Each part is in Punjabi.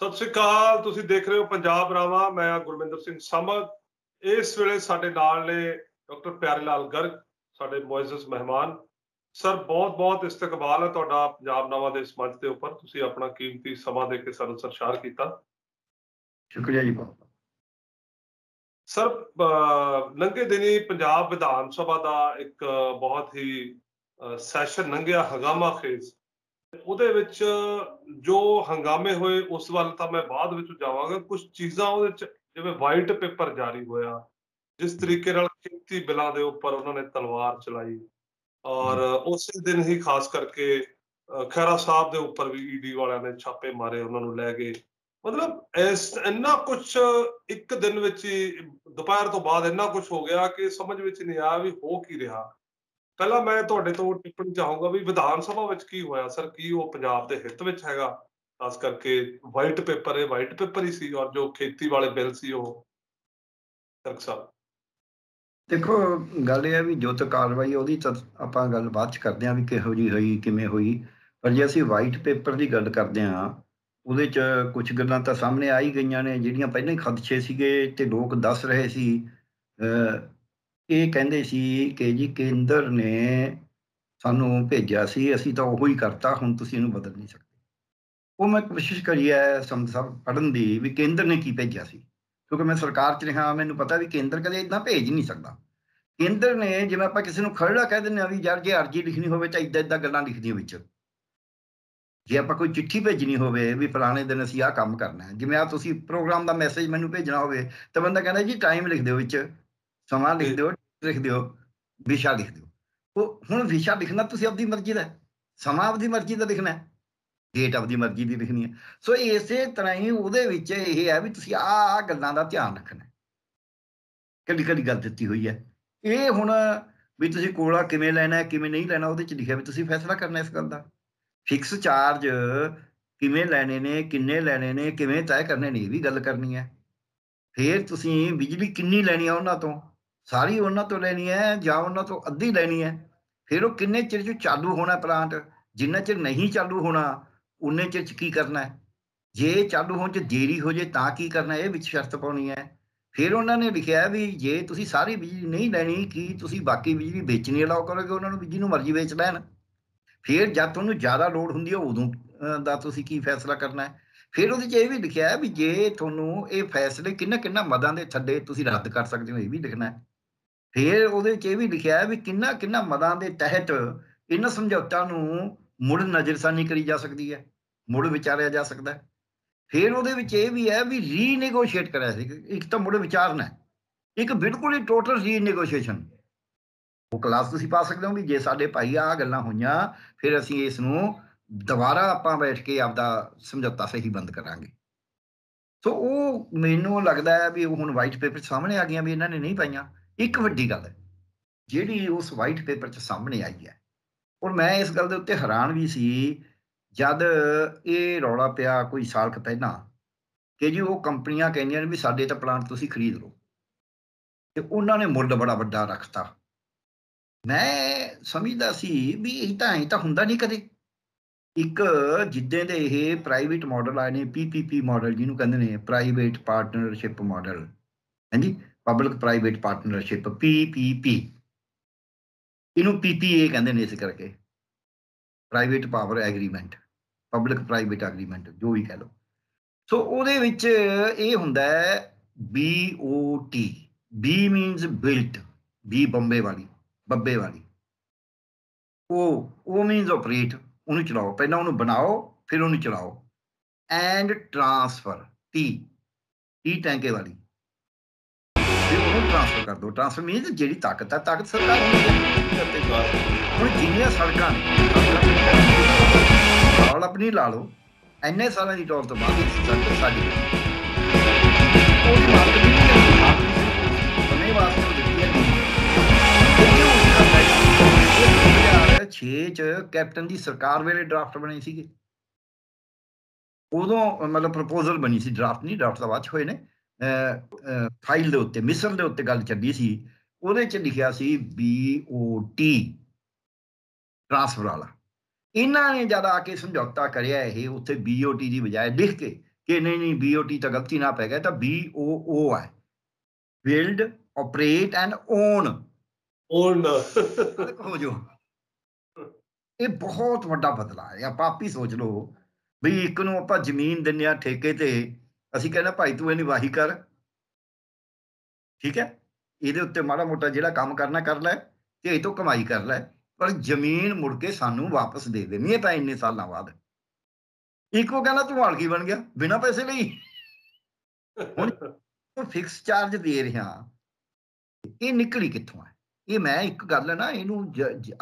ਸਤਿ ਸ੍ਰੀ ਅਕਾਲ ਤੁਸੀਂ ਦੇਖ ਰਹੇ ਹੋ ਪੰਜਾਬ ਰਾਵਾ ਮੈਂ ਗੁਰਮਿੰਦਰ ਸਿੰਘ ਸਮਤ ਇਸ ਵੇਲੇ ਸਾਡੇ ਨਾਲ ਨੇ ਡਾਕਟਰ ਪਿਆਰੇ ਲਾਲ ਗਰਗ ਸਾਡੇ ਮੁਅੱਜ਼ਜ਼ ਮਹਿਮਾਨ ਸਰ ਬਹੁਤ ਬਹੁਤ ਇਸਤਕਬਾਲ ਹੈ ਤੁਹਾਡਾ ਪੰਜਾਬ ਨਾਵਾ ਦੇ ਸਮਝ ਦੇ ਉੱਪਰ ਤੁਸੀਂ ਆਪਣਾ ਕੀਮਤੀ ਸਮਾਂ ਦੇ ਕੇ ਸਾਨੂੰ ਸਰਸ਼ਾਰ ਕੀਤਾ ਸ਼ੁਕਰੀਆ ਜੀ ਬਹੁਤ ਸਰ ਲੰਘੇ ਦਿਨੀ ਪੰਜਾਬ ਵਿਧਾਨ ਸਭਾ ਦਾ ਇੱਕ ਬਹੁਤ ਹੀ ਸੈਸ਼ਨ ਲੰਘਿਆ ਹਗਾਮਾ ਖੇਜ਼ ਉਹਦੇ ਵਿੱਚ ਜੋ ਹੰਗਾਮੇ ਹੋਏ ਉਸ ਵੱਲ ਤਾਂ ਮੈਂ ਬਾਅਦ ਵਿੱਚ ਜਾਵਾਂਗਾ ਕੁਝ ਚੀਜ਼ਾਂ ਉਹਦੇ ਵਿੱਚ ਜਿਵੇਂ ਵਾਈਟ ਪੇਪਰ ਜਾਰੀ ਹੋਇਆ ਜਿਸ ਤਰੀਕੇ ਨਾਲ ਖੇਤੀ ਬਿਲਾਂ ਦੇ ਉੱਪਰ ਉਹਨਾਂ ਨੇ ਤਲਵਾਰ ਚਲਾਈ ਔਰ ਉਸੇ ਦਿਨ ਹੀ ਖਾਸ ਕਰਕੇ ਖੈਰਾ ਸਾਹਿਬ ਦੇ ਉੱਪਰ ਵੀ ਈਡੀ e ਵਾਲਿਆਂ ਨੇ ਛਾਪੇ ਮਾਰੇ ਉਹਨਾਂ ਨੂੰ ਲੈ ਕੇ ਮਤਲਬ ਇਸ ਇੰਨਾ ਕੁਝ ਇੱਕ ਦਿਨ ਵਿੱਚ ਹੀ ਦੁਪਹਿਰ ਤੋਂ ਬਾਅਦ ਇੰਨਾ ਕੁਝ ਹੋ ਗਿਆ ਕਿ ਸਮਝ ਵਿੱਚ ਨਹੀਂ ਆ ਵੀ ਹੋ ਕੀ ਰਿਹਾ ਪਹਿਲਾਂ ਮੈਂ ਤੁਹਾਡੇ ਤੋਂ ਟਿੱਪਣੀ ਚਾਹੂੰਗਾ ਵੀ ਵਿਧਾਨ ਸਭਾ ਵਿੱਚ ਕੀ ਹੋਇਆ ਸਰ ਕੀ ਉਹ ਪੰਜਾਬ ਦੇ ਹਿੱਤ ਵਿੱਚ ਹੈਗਾ ਖਾਸ ਕਰਕੇ ਵਾਈਟ ਪੇਪਰ ਇਹ ਵਾਈਟ ਪੇਪਰ ਹੀ ਸੀ ਔਰ ਜੋ ਖੇਤੀ ਵਾਲੇ ਬਿੱਲ ਸੀ ਉਹ ਸਰਕ ਸਾਹਿਬ ਦੇਖੋ ਗੱਲ ਇਹ ਹੈ ਵੀ ਜੋ ਤਾਂ ਕਾਰਵਾਈ ਉਹਦੀ ਤਾਂ ਆਪਾਂ ਗੱਲ ਬਾਅਦ ਚ ਕਰਦੇ ਆਂ ਵੀ ਕਿਹੋ ਜੀ ਹੋਈ ਕਿਵੇਂ ਹੋਈ ਪਰ ਜੇ ਅਸੀਂ ਵਾਈਟ ਪੇਪਰ ਦੀ ਗੱਲ ਕਰਦੇ ਆਂ ਉਹਦੇ ਚ ਕੁਝ ਗੱਲਾਂ ਤਾਂ ਸਾਹਮਣੇ ਆ ਹੀ ਗਈਆਂ ਨੇ ਜਿਹੜੀਆਂ ਪਹਿਲਾਂ ਹੀ ਖਦਸ਼ੇ ਸੀਗੇ ਤੇ ਲੋਕ ਦੱਸ ਰਹੇ ਸੀ ਇਹ ਕਹਿੰਦੇ ਸੀ ਕਿ ਜੀ ਕੇਂਦਰ ਨੇ ਸਾਨੂੰ ਭੇਜਿਆ ਸੀ ਅਸੀਂ ਤਾਂ ਉਹੀ ਕਰਤਾ ਹੁਣ ਤੁਸੀਂ ਇਹਨੂੰ ਬਦਲ ਨਹੀਂ ਸਕਦੇ ਉਹ ਮੈਂ ਕੋਸ਼ਿਸ਼ ਕਰੀ ਹੈ ਸੰਸਦ ਪੜਨ ਦੀ ਵੀ ਕੇਂਦਰ ਨੇ ਕੀ ਭੇਜਿਆ ਸੀ ਕਿਉਂਕਿ ਮੈਂ ਸਰਕਾਰ 'ਚ ਰਿਹਾ ਮੈਨੂੰ ਪਤਾ ਵੀ ਕੇਂਦਰ ਕਦੇ ਇਦਾਂ ਭੇਜ ਨਹੀਂ ਸਕਦਾ ਕੇਂਦਰ ਨੇ ਜਿਵੇਂ ਆਪਾਂ ਕਿਸੇ ਨੂੰ ਖਰੜਾ ਕਹਿ ਦਿੰਦੇ ਆ ਵੀ ਜਰ ਜੇ ਅਰਜੀ ਲਿਖਣੀ ਹੋਵੇ ਤਾਂ ਇਦਾਂ ਇਦਾਂ ਗੱਲਾਂ ਲਿਖਦੀ ਵਿੱਚ ਜੇ ਆਪਾਂ ਕੋਈ ਚਿੱਠੀ ਭੇਜਣੀ ਹੋਵੇ ਵੀ ਫਲਾਣੇ ਦਿਨ ਅਸੀਂ ਆਹ ਕੰਮ ਕਰਨਾ ਹੈ ਜਿਵੇਂ ਆ ਤੁਸੀਂ ਪ੍ਰੋਗਰਾਮ ਦਾ ਮੈਸੇਜ ਮੈਨੂੰ ਭੇਜਣਾ ਹੋਵੇ ਤਾਂ ਬੰਦਾ ਕਹਿੰਦਾ ਜੀ ਟਾਈਮ ਲਿਖ ਦਿਓ ਵਿੱਚ ਸਮਾਂ ਲਿਖ ਦਿਓ ਲਿਖ ਦਿਓ ਵਿਸ਼ਾ ਲਿਖ ਦਿਓ ਉਹ ਹੁਣ ਵਿਸ਼ਾ ਲਿਖਣਾ ਤੁਸੀਂ ਆਪਣੀ ਮਰਜ਼ੀ ਦਾ ਸਮਾਂ ਆਪਣੀ ਮਰਜ਼ੀ ਦਾ ਲਿਖਣਾ ਹੈ ਡੇਟ ਆਪਣੀ ਮਰਜ਼ੀ ਦੀ ਲਿਖਣੀ ਹੈ ਸੋ ਇਸੇ ਤਰ੍ਹਾਂ ਹੀ ਉਹਦੇ ਵਿੱਚ ਇਹ ਹੈ ਵੀ ਤੁਸੀਂ ਆ ਆ ਗੱਲਾਂ ਦਾ ਧਿਆਨ ਰੱਖਣਾ ਕਿਹੜੀ ਕਿਹੜੀ ਗੱਲ ਦਿੱਤੀ ਹੋਈ ਹੈ ਇਹ ਹੁਣ ਵੀ ਤੁਸੀਂ ਕੋਲਾ ਕਿਵੇਂ ਲੈਣਾ ਹੈ ਕਿਵੇਂ ਨਹੀਂ ਲੈਣਾ ਉਹਦੇ ਚ ਲਿਖਿਆ ਵੀ ਤੁਸੀਂ ਫੈਸਲਾ ਕਰਨਾ ਇਸ ਗੱਲ ਦਾ ਫਿਕਸ ਚਾਰਜ ਕਿਵੇਂ ਲੈਣੇ ਨੇ ਕਿੰਨੇ ਲੈਣੇ ਨੇ ਕਿਵੇਂ ਤੈਅ ਕਰਨੇ ਨੇ ਇਹ ਵੀ ਗੱਲ ਕਰਨੀ ਹੈ ਫੇਰ ਤੁਸੀਂ ਬਿਜਲੀ ਕਿੰਨੀ ਲੈਣੀ ਆ ਉਹਨਾਂ ਤੋਂ ਸਾਰੀ ਉਹਨਾਂ ਤੋਂ ਲੈਣੀ ਹੈ ਜਾਂ ਉਹਨਾਂ ਤੋਂ ਅੱਧੀ ਲੈਣੀ ਹੈ ਫਿਰ ਉਹ ਕਿੰਨੇ ਚਿਰ ਚ ਚਾਲੂ ਹੋਣਾ ਪਲਾਂਟ ਜਿੰਨਾ ਚਿਰ ਨਹੀਂ ਚਾਲੂ ਹੋਣਾ ਉਹਨੇ ਚਿਰ ਚ ਕੀ ਕਰਨਾ ਹੈ ਜੇ ਚਾਲੂ ਹੋਣ ਚ ਦੇਰੀ ਹੋ ਜੇ ਤਾਂ ਕੀ ਕਰਨਾ ਇਹ ਵਿੱਚ ਸ਼ਰਤ ਪਾਉਣੀ ਹੈ ਫਿਰ ਉਹਨਾਂ ਨੇ ਲਿਖਿਆ ਵੀ ਜੇ ਤੁਸੀਂ ਸਾਰੀ ਬਿਜਲੀ ਨਹੀਂ ਲੈਣੀ ਕੀ ਤੁਸੀਂ ਬਾਕੀ ਬਿਜਲੀ ਵੇਚਣੀ ਅਲਾਉ ਕਰੋਗੇ ਉਹਨਾਂ ਨੂੰ ਬਿਜਲੀ ਨੂੰ ਮਰਜ਼ੀ ਵੇਚ ਲੈਣ ਫਿਰ ਜਦ ਤੁਹਾਨੂੰ ਜ਼ਿਆਦਾ ਲੋਡ ਹੁੰਦੀ ਹੈ ਉਦੋਂ ਦਾ ਤੁਸੀਂ ਕੀ ਫੈਸਲਾ ਕਰਨਾ ਹੈ ਫਿਰ ਉਹਦੇ 'ਚ ਇਹ ਵੀ ਲਿਖਿਆ ਹੈ ਵੀ ਜੇ ਤੁਹਾਨੂੰ ਇਹ ਫੈਸਲੇ ਕਿੰਨਾ ਕਿੰਨਾ ਮਦਾਂ ਦੇ ਥੱਲੇ ਤੁਸੀਂ ਰੱਦ ਕਰ ਸਕਦੇ ਹੋ ਇਹ ਵੀ ਲਿਖਣਾ ਹੈ ਫਿਰ ਉਹਦੇ ਵਿੱਚ ਇਹ ਵੀ ਲਿਖਿਆ ਹੈ ਵੀ ਕਿੰਨਾ ਕਿੰਨਾ ਮਦਾਂ ਦੇ ਤਹਿਤ ਇਹਨਾਂ ਸਮਝੌਤਾਂ ਨੂੰ ਮੁੜ ਨਜ਼ਰਸਾਨੀ ਕਰੀ ਜਾ ਸਕਦੀ ਹੈ ਮੁੜ ਵਿਚਾਰਿਆ ਜਾ ਸਕਦਾ ਹੈ ਫਿਰ ਉਹਦੇ ਵਿੱਚ ਇਹ ਵੀ ਹੈ ਵੀ ਰੀਨੇਗੋਸ਼ੀਏਟ ਕਰਿਆ ਸੀ ਇੱਕ ਤਾਂ ਮੁੜ ਵਿਚਾਰਨਾ ਹੈ ਇੱਕ ਬਿਲਕੁਲ ਹੀ ਟੋਟਲ ਰੀਨੇਗੋਸ਼ੀਏਸ਼ਨ ਉਹ ਕਲਾਸ ਤੁਸੀਂ ਪਾ ਸਕਦੇ ਹੋ ਵੀ ਜੇ ਸਾਡੇ ਭਾਈ ਆ ਗੱਲਾਂ ਹੋਈਆਂ ਫਿਰ ਅਸੀਂ ਇਸ ਨੂੰ ਦੁਬਾਰਾ ਆਪਾਂ ਬੈਠ ਕੇ ਆਪਦਾ ਸਮਝੌਤਾ ਸਹੀ ਬੰਦ ਕਰਾਂਗੇ ਸੋ ਉਹ ਮੈਨੂੰ ਲੱਗਦਾ ਹੈ ਵੀ ਹੁਣ ਵਾਈਟ ਪੇਪਰ ਸਾਹਮਣੇ ਆ ਗਈਆਂ ਵੀ ਇਹਨਾਂ ਨੇ ਨਹੀਂ ਪਾਈਆਂ ਇੱਕ ਵੱਡੀ ਗੱਲ ਜਿਹੜੀ ਉਸ ਵਾਈਟ ਪੇਪਰ 'ਚ ਸਾਹਮਣੇ ਆਈ ਹੈ ਔਰ ਮੈਂ ਇਸ ਗੱਲ ਦੇ ਉੱਤੇ ਹੈਰਾਨ ਵੀ ਸੀ ਜਦ ਇਹ ਰੌਲਾ ਪਿਆ ਕੋਈ ਸਾਲ ਕੁ ਪਹਿਲਾਂ ਕਿ ਜੀ ਉਹ ਕੰਪਨੀਆਂ ਕਹਿੰਦੀਆਂ ਨੇ ਵੀ ਸਾਡੇ ਤਾਂ ਪਲਾਂਟ ਤੁਸੀਂ ਖਰੀਦ ਲਓ ਤੇ ਉਹਨਾਂ ਨੇ ਮੁੱਲ ਬੜਾ ਵੱਡਾ ਰੱਖਤਾ ਮੈਂ ਸਮਝਦਾ ਸੀ ਵੀ ਇਹ ਤਾਂ ਇਹ ਤਾਂ ਹੁੰਦਾ ਨਹੀਂ ਕਦੇ ਇੱਕ ਜਿੱਦੇ ਦੇ ਇਹ ਪ੍ਰਾਈਵੇਟ ਮਾਡਲ ਆਏ ਨੇ ਪੀਪੀਪੀ ਮਾਡਲ ਜਿਹਨੂੰ ਕਹਿੰਦੇ ਨੇ ਪ੍ਰਾਈਵੇਟ ਪਾਰਟਨਰਸ਼ਿਪ ਮਾਡਲ ਹਾਂਜੀ ਪਬਲਿਕ ਪ੍ਰਾਈਵੇਟ ਪਾਰਟਨਰਸ਼ਿਪ ਪੀਪੀਪੀ ਇਹਨੂੰ ਪੀਪੀਏ ਕਹਿੰਦੇ ਨੇ ਇਸ ਕਰਕੇ private power agreement public private agreement ਜੋ ਵੀ ਕਹ ਲਓ ਸੋ ਉਹਦੇ ਵਿੱਚ ਇਹ ਹੁੰਦਾ ਹੈ BOT B means built B Bombay ਵਾਲੀ ਬੱਬੇ ਵਾਲੀ ਉਹ ਉਹ ਮੀਨਸ ਆਪਰੇਟ ਉਹਨੂੰ ਚਲਾਓ ਪਹਿਲਾਂ ਉਹਨੂੰ ਬਣਾਓ ਫਿਰ ਉਹਨੂੰ ਚਲਾਓ ਐਂਡ ਟ੍ਰਾਂਸਫਰ T T ਟੈਂਕੇ ਵਾਲੀ ਤੇ ਉਹਨੂੰ ਟ੍ਰਾਂਸਫਰ ਕਰ ਦੋ ਟ੍ਰਾਂਸਫਰ ਮੀਨਸ ਜਿਹੜੀ ਤਾਕਤ ਹੈ ਤਾਕਤ ਸਰਕਾਰ ਤੇ ਗਾਰ ਹੁਣ ਜਿੰਨੀਆਂ ਸੜਕਾਂ ਨਾਲ ਆਪਣੀ ਲਾ ਲਓ ਐਨੇ ਸਾਲਾਂ ਦੀ ਟੌਰ ਤੋਂ ਬਾਅਦ ਸੜਕ ਸਾਡੀ ਉਹਦੀ ਮਾਰਕੀਟ ਨਹੀਂ ਵਾਸਤੇ ਦਿੱਤੀ ਹੈ 6 ਚ ਕੈਪਟਨ ਦੀ ਸਰਕਾਰ ਵੇਲੇ ਡਰਾਫਟ ਬਣੇ ਸੀਗੇ ਉਦੋਂ ਮਤਲਬ ਪ੍ਰਪੋਜ਼ਲ ਬਣੀ ਸੀ ਡਰਾਫਟ ਨਹੀਂ ਡਰਾਫਟ ਦਾ ਬਾਅਦ ਹੋਏ ਨੇ ਫਾਈਲ ਦੇ ਉੱਤੇ ਮਿਸਰ ਦੇ ਉੱਤੇ ਗੱਲ ਚੱਲੀ ਸੀ ਉਹਦੇ 'ਚ ਲਿਖਿਆ ਸੀ ਬੀ ਟੀ ਟ੍ਰਾਂਸਫਰ ਵਾਲਾ ਇਹਨਾਂ ਨੇ ਜਦ ਆ ਕੇ ਸਮਝੌਤਾ ਕਰਿਆ ਇਹ ਉੱਥੇ ਟੀ ਦੀ ਬਜਾਏ ਲਿਖ ਕੇ ਕਿ ਨਹੀਂ ਨਹੀਂ ਬੀ ਟੀ ਤਾਂ ਗਲਤੀ ਨਾ ਪੈ ਗਿਆ ਤਾਂ ਓ ਹੈ build operate and own own ਹੋ ਜੋ ਇਹ ਬਹੁਤ ਵੱਡਾ ਬਦਲਾ ਹੈ ਆਪਾਂ ਆਪ ਹੀ ਸੋਚ ਲਓ ਵੀ ਇੱਕ ਨੂੰ ਆਪਾਂ ਜ਼ਮੀਨ ਦਿੰਨੇ ਆ ਠੇਕੇ ਤੇ ਅਸੀਂ ਕਹਿੰਦਾ ਭਾਈ ਤੂੰ ਇਹਨੀ ਵਾਹੀ ਕਰ ਠੀਕ ਹੈ ਇਹਦੇ ਉੱਤੇ ਮਾੜਾ ਮੋਟਾ ਜਿਹੜਾ ਕੰਮ ਕਰਨਾ ਕਰ ਲੈ ਤੇ ਇਹ ਤੋਂ ਕਮਾਈ ਕਰ ਲੈ ਪਰ ਜ਼ਮੀਨ ਮੁੜ ਕੇ ਸਾਨੂੰ ਵਾਪਸ ਦੇ ਦੇਣੀ ਹੈ ਤਾਂ ਇੰਨੇ ਸਾਲਾਂ ਬਾਅਦ ਇੱਕੋ ਕਹਿੰਦਾ ਤੂੰ ਹਲਕੀ ਬਣ ਗਿਆ ਬਿਨਾਂ ਪੈਸੇ ਲਈ ਹੁਣ ਤੂੰ ਫਿਕਸ ਚਾਰਜ ਦੇ ਰਿਹਾ ਇਹ ਨਿਕਲੀ ਕਿੱਥੋਂ ਹੈ ਇਹ ਮੈਂ ਇੱਕ ਗੱਲ ਹੈ ਨਾ ਇਹਨੂੰ